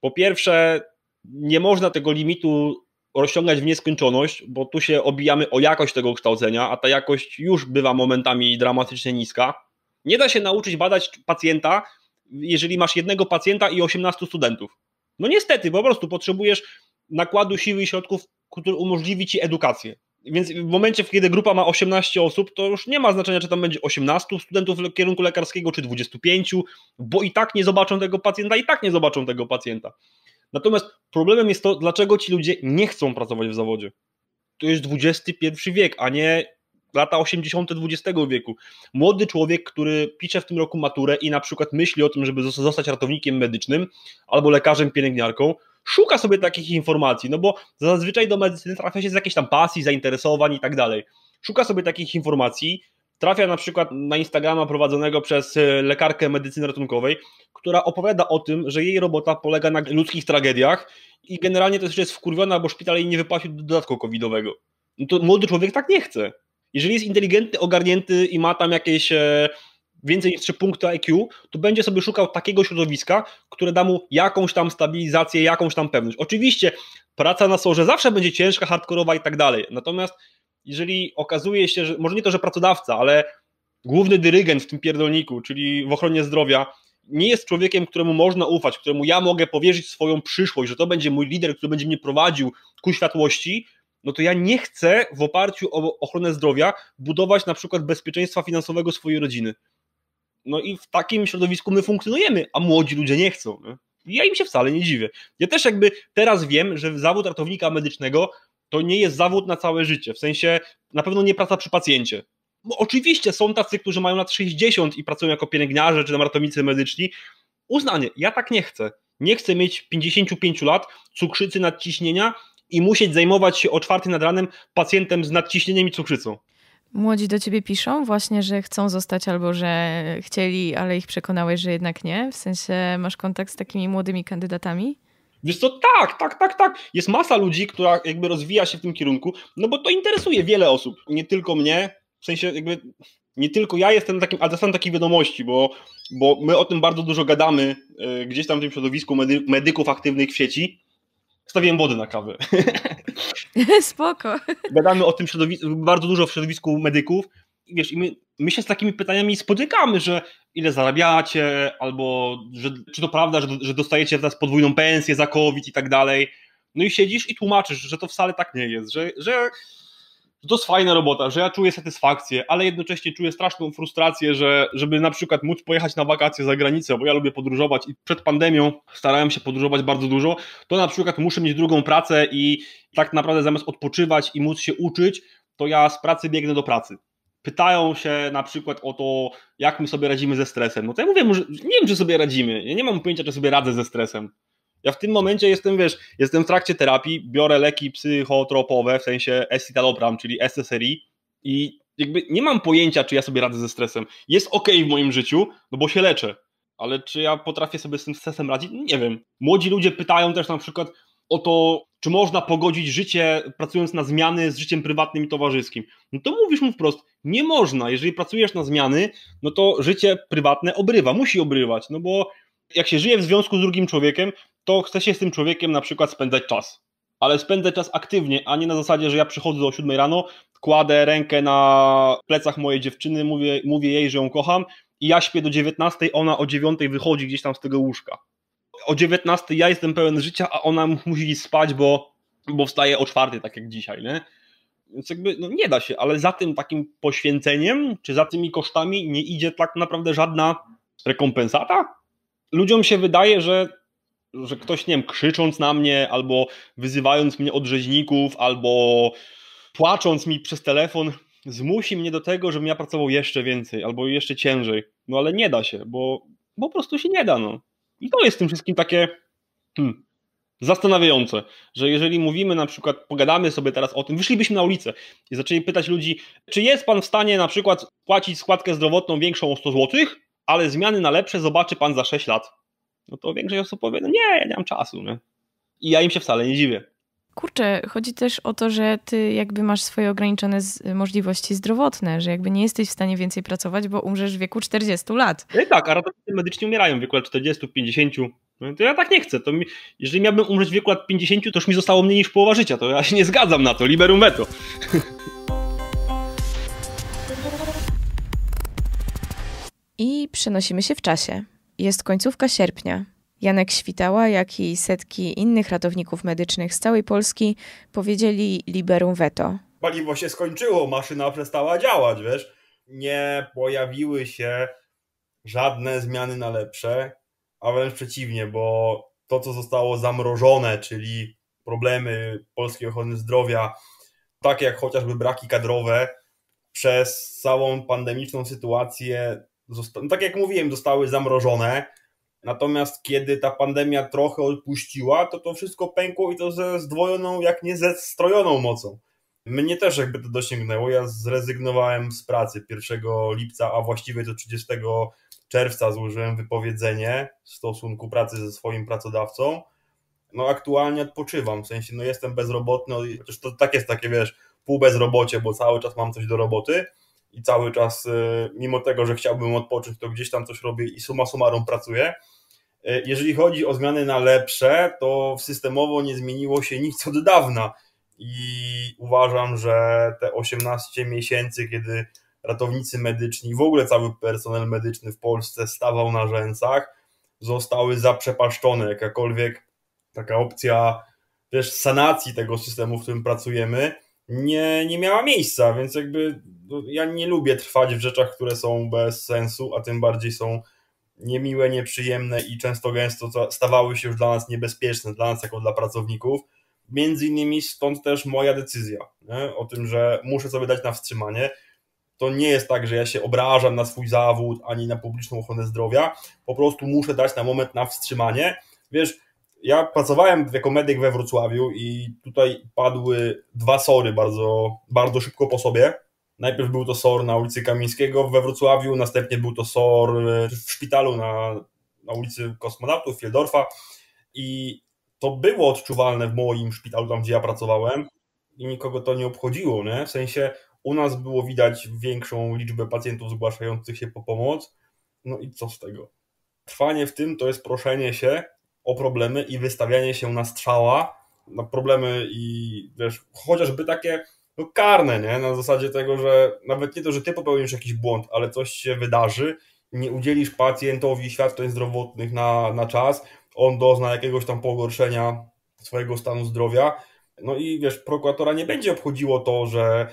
[SPEAKER 2] Po pierwsze, nie można tego limitu rozciągać w nieskończoność, bo tu się obijamy o jakość tego kształcenia, a ta jakość już bywa momentami dramatycznie niska. Nie da się nauczyć badać pacjenta, jeżeli masz jednego pacjenta i 18 studentów. No niestety, po prostu potrzebujesz nakładu siły i środków, który umożliwi ci edukację. Więc w momencie, kiedy grupa ma 18 osób, to już nie ma znaczenia, czy tam będzie 18 studentów kierunku lekarskiego, czy 25, bo i tak nie zobaczą tego pacjenta, i tak nie zobaczą tego pacjenta. Natomiast problemem jest to, dlaczego ci ludzie nie chcą pracować w zawodzie. To jest XXI wiek, a nie lata 80. XX wieku. Młody człowiek, który pisze w tym roku maturę i na przykład myśli o tym, żeby zostać ratownikiem medycznym albo lekarzem, pielęgniarką, szuka sobie takich informacji, no bo zazwyczaj do medycyny trafia się z jakiejś tam pasji, zainteresowań i tak dalej. Szuka sobie takich informacji, trafia na przykład na Instagrama prowadzonego przez e, lekarkę medycyny ratunkowej, która opowiada o tym, że jej robota polega na ludzkich tragediach i generalnie to jest wkurwiona, bo szpital jej nie wypłacił dodatku covidowego. No to młody człowiek tak nie chce. Jeżeli jest inteligentny, ogarnięty i ma tam jakieś e, więcej niż 3 punkty IQ, to będzie sobie szukał takiego środowiska, które da mu jakąś tam stabilizację, jakąś tam pewność. Oczywiście praca na sorze zawsze będzie ciężka, hardkorowa i tak dalej. Natomiast jeżeli okazuje się, że może nie to, że pracodawca, ale główny dyrygent w tym pierdolniku, czyli w ochronie zdrowia, nie jest człowiekiem, któremu można ufać, któremu ja mogę powierzyć swoją przyszłość, że to będzie mój lider, który będzie mnie prowadził ku światłości, no to ja nie chcę w oparciu o ochronę zdrowia budować na przykład bezpieczeństwa finansowego swojej rodziny. No i w takim środowisku my funkcjonujemy, a młodzi ludzie nie chcą. Nie? Ja im się wcale nie dziwię. Ja też jakby teraz wiem, że zawód ratownika medycznego to nie jest zawód na całe życie. W sensie na pewno nie praca przy pacjencie. Bo oczywiście są tacy, którzy mają lat 60 i pracują jako pielęgniarze czy na ratownicy medyczni. Uznanie, ja tak nie chcę. Nie chcę mieć 55 lat, cukrzycy, nadciśnienia i musieć zajmować się o czwarty nad ranem pacjentem z nadciśnieniem i cukrzycą.
[SPEAKER 1] Młodzi do ciebie piszą właśnie, że chcą zostać albo że chcieli, ale ich przekonałeś, że jednak nie? W sensie masz kontakt z takimi młodymi kandydatami? Wiesz co,
[SPEAKER 2] tak, tak, tak, tak. Jest masa ludzi, która jakby rozwija się w tym kierunku, no bo to interesuje wiele osób, nie tylko mnie, w sensie jakby nie tylko ja jestem takim adresantem takiej wiadomości, bo, bo my o tym bardzo dużo gadamy y, gdzieś tam w tym środowisku medy, medyków aktywnych w sieci Stawiłem wody na kawę.
[SPEAKER 1] [LAUGHS] Spoko.
[SPEAKER 2] Gadamy o tym środowisku, bardzo dużo w środowisku medyków. I wiesz, i my, my się z takimi pytaniami spotykamy, że ile zarabiacie, albo że, czy to prawda, że, że dostajecie teraz podwójną pensję za COVID i tak dalej. No i siedzisz i tłumaczysz, że to wcale tak nie jest, że, że to to jest fajna robota, że ja czuję satysfakcję, ale jednocześnie czuję straszną frustrację, że żeby na przykład móc pojechać na wakacje za granicę, bo ja lubię podróżować i przed pandemią starałem się podróżować bardzo dużo, to na przykład muszę mieć drugą pracę i tak naprawdę zamiast odpoczywać i móc się uczyć, to ja z pracy biegnę do pracy. Pytają się na przykład o to, jak my sobie radzimy ze stresem. No to ja mówię, że nie wiem, czy sobie radzimy. Ja nie mam pojęcia, czy sobie radzę ze stresem. Ja w tym momencie jestem, wiesz, jestem w trakcie terapii, biorę leki psychotropowe, w sensie escitalopram, czyli SSRI i jakby nie mam pojęcia, czy ja sobie radzę ze stresem. Jest ok w moim życiu, no bo się leczę, ale czy ja potrafię sobie z tym stresem radzić? Nie wiem. Młodzi ludzie pytają też na przykład o to, czy można pogodzić życie pracując na zmiany z życiem prywatnym i towarzyskim. No to mówisz mu wprost, nie można. Jeżeli pracujesz na zmiany, no to życie prywatne obrywa, musi obrywać, no bo jak się żyje w związku z drugim człowiekiem, to chce się z tym człowiekiem na przykład spędzać czas. Ale spędzać czas aktywnie, a nie na zasadzie, że ja przychodzę o 7 rano, kładę rękę na plecach mojej dziewczyny, mówię, mówię jej, że ją kocham i ja śpię do 19, ona o 9 wychodzi gdzieś tam z tego łóżka. O 19 ja jestem pełen życia, a ona musi iść spać, bo, bo wstaje o 4, tak jak dzisiaj, nie? Więc jakby no nie da się, ale za tym takim poświęceniem, czy za tymi kosztami nie idzie tak naprawdę żadna rekompensata? Ludziom się wydaje, że że ktoś, nie wiem, krzycząc na mnie, albo wyzywając mnie od rzeźników, albo płacząc mi przez telefon, zmusi mnie do tego, żebym ja pracował jeszcze więcej, albo jeszcze ciężej. No ale nie da się, bo, bo po prostu się nie da. No. I to jest tym wszystkim takie hmm, zastanawiające, że jeżeli mówimy na przykład, pogadamy sobie teraz o tym, wyszlibyśmy na ulicę i zaczęli pytać ludzi, czy jest pan w stanie na przykład płacić składkę zdrowotną większą o 100 zł, ale zmiany na lepsze zobaczy pan za 6 lat no to większość osób powie, no nie, ja nie mam czasu. Nie? I ja im się wcale nie dziwię.
[SPEAKER 1] Kurczę, chodzi też o to, że ty jakby masz swoje ograniczone możliwości zdrowotne, że jakby nie jesteś w stanie więcej pracować, bo umrzesz w wieku 40 lat. No i tak, a
[SPEAKER 2] ratownicy medyczni umierają w wieku lat 40, 50. No to ja tak nie chcę. To mi, jeżeli miałbym umrzeć w wieku lat 50, to już mi zostało mniej niż połowa życia. To ja się nie zgadzam na to. Liberum veto. [LAUGHS]
[SPEAKER 1] I przenosimy się w czasie. Jest końcówka sierpnia. Janek Świtała, jak i setki innych ratowników medycznych z całej Polski powiedzieli liberum veto.
[SPEAKER 2] Paliwo się skończyło, maszyna przestała działać, wiesz? Nie pojawiły się żadne zmiany na lepsze, a wręcz przeciwnie, bo to, co zostało zamrożone, czyli problemy polskiej ochrony zdrowia, takie jak chociażby braki kadrowe, przez całą pandemiczną sytuację no tak jak mówiłem, zostały zamrożone. Natomiast kiedy ta pandemia trochę odpuściła, to to wszystko pękło i to ze zdwojoną, jak nie ze strojoną mocą. Mnie też jakby to dosięgnęło. Ja zrezygnowałem z pracy 1 lipca, a właściwie do 30 czerwca złożyłem wypowiedzenie w stosunku pracy ze swoim pracodawcą. No aktualnie odpoczywam, w sensie no jestem bezrobotny, chociaż no to tak jest takie, wiesz, pół bezrobocie, bo cały czas mam coś do roboty i cały czas, y, mimo tego, że chciałbym odpocząć, to gdzieś tam coś robię i suma summarum pracuję. Y, jeżeli chodzi o zmiany na lepsze, to systemowo nie zmieniło się nic od dawna i uważam, że te 18 miesięcy, kiedy ratownicy medyczni, w ogóle cały personel medyczny w Polsce stawał na rzęsach, zostały zaprzepaszczone. Jakakolwiek taka opcja, wiesz, sanacji tego systemu, w którym pracujemy, nie, nie miała miejsca, więc jakby no, ja nie lubię trwać w rzeczach, które są bez sensu, a tym bardziej są niemiłe, nieprzyjemne i często gęsto stawały się już dla nas niebezpieczne, dla nas jako dla pracowników. Między innymi stąd też moja decyzja nie? o tym, że muszę sobie dać na wstrzymanie. To nie jest tak, że ja się obrażam na swój zawód ani na publiczną ochronę zdrowia. Po prostu muszę dać na moment na wstrzymanie. Wiesz, ja pracowałem jako medyk we Wrocławiu i tutaj padły dwa sory bardzo, bardzo szybko po sobie. Najpierw był to SOR na ulicy Kamińskiego we Wrocławiu, następnie był to SOR e, w szpitalu na, na ulicy Kosmonautów, Fieldorfa i to było odczuwalne w moim szpitalu, tam gdzie ja pracowałem i nikogo to nie obchodziło, nie? w sensie u nas było widać większą liczbę pacjentów zgłaszających się po pomoc, no i co z tego? Trwanie w tym to jest proszenie się, o problemy i wystawianie się na strzała, na problemy i wiesz, chociażby takie no, karne, nie? Na zasadzie tego, że nawet nie to, że ty popełnisz jakiś błąd, ale coś się wydarzy, nie udzielisz pacjentowi świadczeń zdrowotnych na, na czas, on dozna jakiegoś tam pogorszenia swojego stanu zdrowia. No i wiesz, prokuratora nie będzie obchodziło to, że,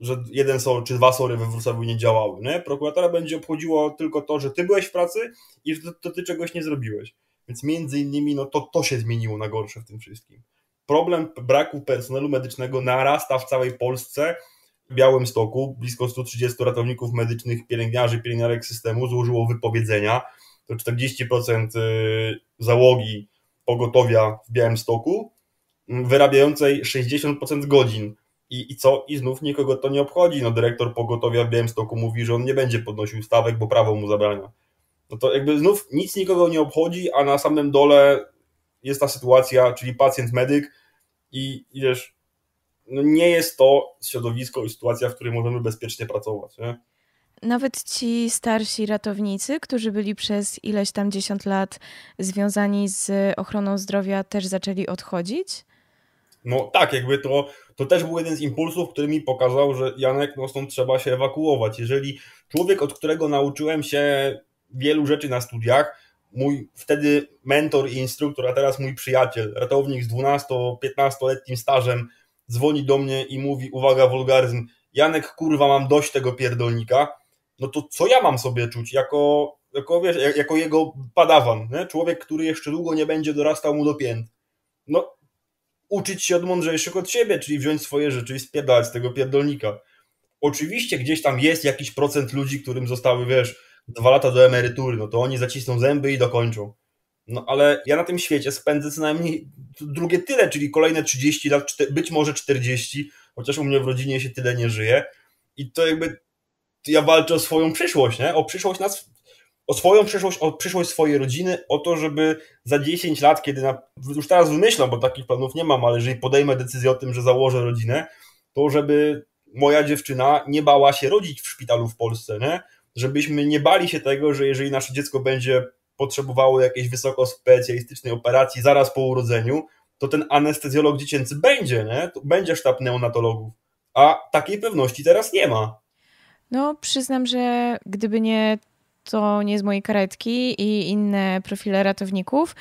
[SPEAKER 2] że jeden sor czy dwa sory we Wrocławiu nie działały. Nie? Prokuratora będzie obchodziło tylko to, że ty byłeś w pracy i że to, to ty czegoś nie zrobiłeś. Więc między innymi no to, to się zmieniło na gorsze w tym wszystkim. Problem braku personelu medycznego narasta w całej Polsce. W Białymstoku blisko 130 ratowników medycznych, pielęgniarzy, pielęgniarek systemu złożyło wypowiedzenia. To 40% y, załogi pogotowia w Białymstoku, mm, wyrabiającej 60% godzin. I, I co? I znów nikogo to nie obchodzi. No, dyrektor pogotowia w Białymstoku mówi, że on nie będzie podnosił stawek, bo prawo mu zabrania no to jakby znów nic nikogo nie obchodzi, a na samym dole jest ta sytuacja, czyli pacjent-medyk i wiesz, no nie jest to środowisko i sytuacja, w której możemy bezpiecznie pracować. Nie?
[SPEAKER 1] Nawet ci starsi ratownicy, którzy byli przez ileś tam dziesiąt lat związani z ochroną zdrowia, też zaczęli odchodzić?
[SPEAKER 2] No tak, jakby to, to też był jeden z impulsów, który mi pokazał, że Janek, no stąd trzeba się ewakuować. Jeżeli człowiek, od którego nauczyłem się wielu rzeczy na studiach. Mój wtedy mentor i instruktor, a teraz mój przyjaciel, ratownik z 12-15-letnim stażem, dzwoni do mnie i mówi: Uwaga, wulgaryzm, Janek, kurwa, mam dość tego pierdolnika. No to co ja mam sobie czuć jako, jako, wiesz, jako jego padawan? Nie? Człowiek, który jeszcze długo nie będzie dorastał mu do pięt. No, uczyć się od mądrzejszych od siebie, czyli wziąć swoje rzeczy i spierdalać z tego pierdolnika. Oczywiście gdzieś tam jest jakiś procent ludzi, którym zostały, wiesz, dwa lata do emerytury, no to oni zacisną zęby i dokończą. No ale ja na tym świecie spędzę co najmniej drugie tyle, czyli kolejne 30 lat, być może 40, chociaż u mnie w rodzinie się tyle nie żyje. I to jakby ja walczę o swoją przyszłość, nie? O przyszłość nas, o swoją przyszłość, o przyszłość swojej rodziny, o to, żeby za 10 lat, kiedy na, już teraz wymyślam, bo takich planów nie mam, ale jeżeli podejmę decyzję o tym, że założę rodzinę, to żeby moja dziewczyna nie bała się rodzić w szpitalu w Polsce, nie? żebyśmy nie bali się tego, że jeżeli nasze dziecko będzie potrzebowało jakiejś wysoko specjalistycznej operacji zaraz po urodzeniu, to ten anestezjolog dziecięcy będzie, nie? To będzie sztab neonatologów. A takiej pewności teraz nie ma.
[SPEAKER 1] No, przyznam, że gdyby nie to nie z mojej karetki i inne profile ratowników,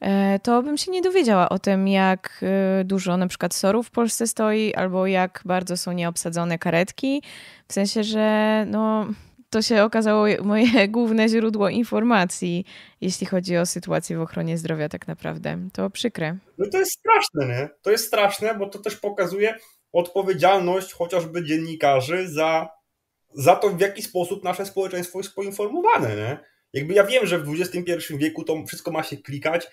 [SPEAKER 1] e, to bym się nie dowiedziała o tym, jak e, dużo na przykład sorów w Polsce stoi, albo jak bardzo są nieobsadzone karetki. W sensie, że no to się okazało moje [LAUGHS] główne źródło informacji, jeśli chodzi o sytuację w ochronie zdrowia, tak naprawdę. To przykre.
[SPEAKER 2] No to jest straszne, nie? To jest straszne, bo to też pokazuje odpowiedzialność chociażby dziennikarzy za, za to, w jaki sposób nasze społeczeństwo jest poinformowane, nie? Jakby ja wiem, że w XXI wieku to wszystko ma się klikać,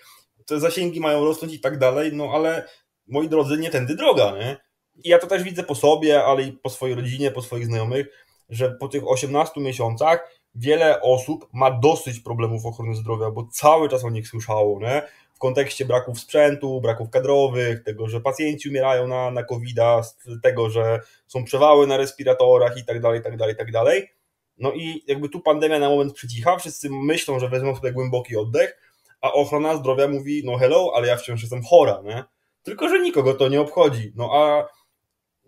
[SPEAKER 2] te zasięgi mają rosnąć i tak dalej, no ale moi drodzy, nie tędy droga, nie? I ja to też widzę po sobie, ale i po swojej rodzinie, po swoich znajomych że po tych 18 miesiącach wiele osób ma dosyć problemów ochrony zdrowia, bo cały czas o nich słyszało, nie? w kontekście braków sprzętu, braków kadrowych, tego, że pacjenci umierają na, na covid tego, że są przewały na respiratorach i tak dalej, tak dalej, tak dalej. No i jakby tu pandemia na moment przycicha, wszyscy myślą, że wezmą sobie głęboki oddech, a ochrona zdrowia mówi, no hello, ale ja wciąż jestem chora, nie? Tylko, że nikogo to nie obchodzi. No a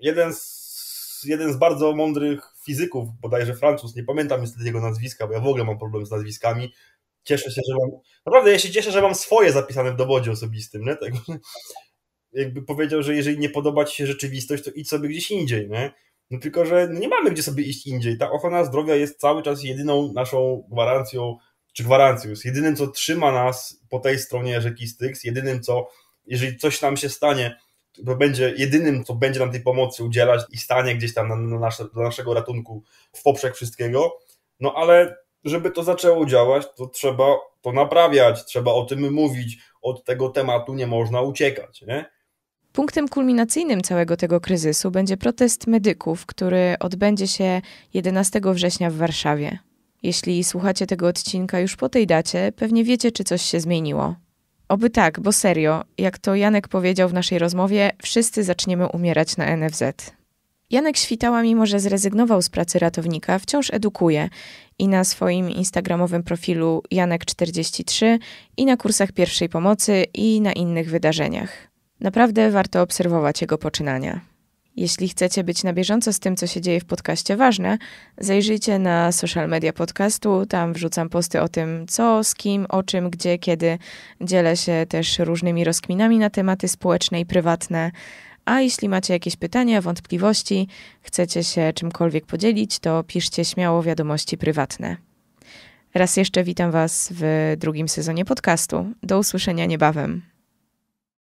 [SPEAKER 2] jeden z, jeden z bardzo mądrych fizyków, bodajże Francuz, nie pamiętam niestety jego nazwiska, bo ja w ogóle mam problem z nazwiskami. Cieszę się, że mam. Naprawdę, ja się cieszę, że mam swoje zapisane w dowodzie osobistym, nie? Tak, [LAUGHS] jakby powiedział, że jeżeli nie podoba ci się rzeczywistość, to idź sobie gdzieś indziej, nie? No tylko, że no nie mamy gdzie sobie iść indziej. Ta ochrona zdrowia jest cały czas jedyną naszą gwarancją, czy gwarancją, jest jedynym, co trzyma nas po tej stronie rzeki Styx, jedynym, co, jeżeli coś nam się stanie, będzie jedynym, co będzie nam tej pomocy udzielać i stanie gdzieś tam na, na nasze, dla naszego ratunku w poprzek wszystkiego. No ale żeby to zaczęło działać, to trzeba to naprawiać, trzeba o tym mówić, od tego tematu nie można uciekać. Nie?
[SPEAKER 1] Punktem kulminacyjnym całego tego kryzysu będzie protest medyków, który odbędzie się 11 września w Warszawie. Jeśli słuchacie tego odcinka już po tej dacie, pewnie wiecie, czy coś się zmieniło. Oby tak, bo serio, jak to Janek powiedział w naszej rozmowie, wszyscy zaczniemy umierać na NFZ. Janek Świtała, mimo że zrezygnował z pracy ratownika, wciąż edukuje i na swoim instagramowym profilu Janek43 i na kursach pierwszej pomocy i na innych wydarzeniach. Naprawdę warto obserwować jego poczynania. Jeśli chcecie być na bieżąco z tym, co się dzieje w podcaście ważne, zajrzyjcie na social media podcastu. Tam wrzucam posty o tym, co, z kim, o czym, gdzie, kiedy. Dzielę się też różnymi rozkminami na tematy społeczne i prywatne. A jeśli macie jakieś pytania, wątpliwości, chcecie się czymkolwiek podzielić, to piszcie śmiało wiadomości prywatne. Raz jeszcze witam Was w drugim sezonie podcastu. Do usłyszenia niebawem.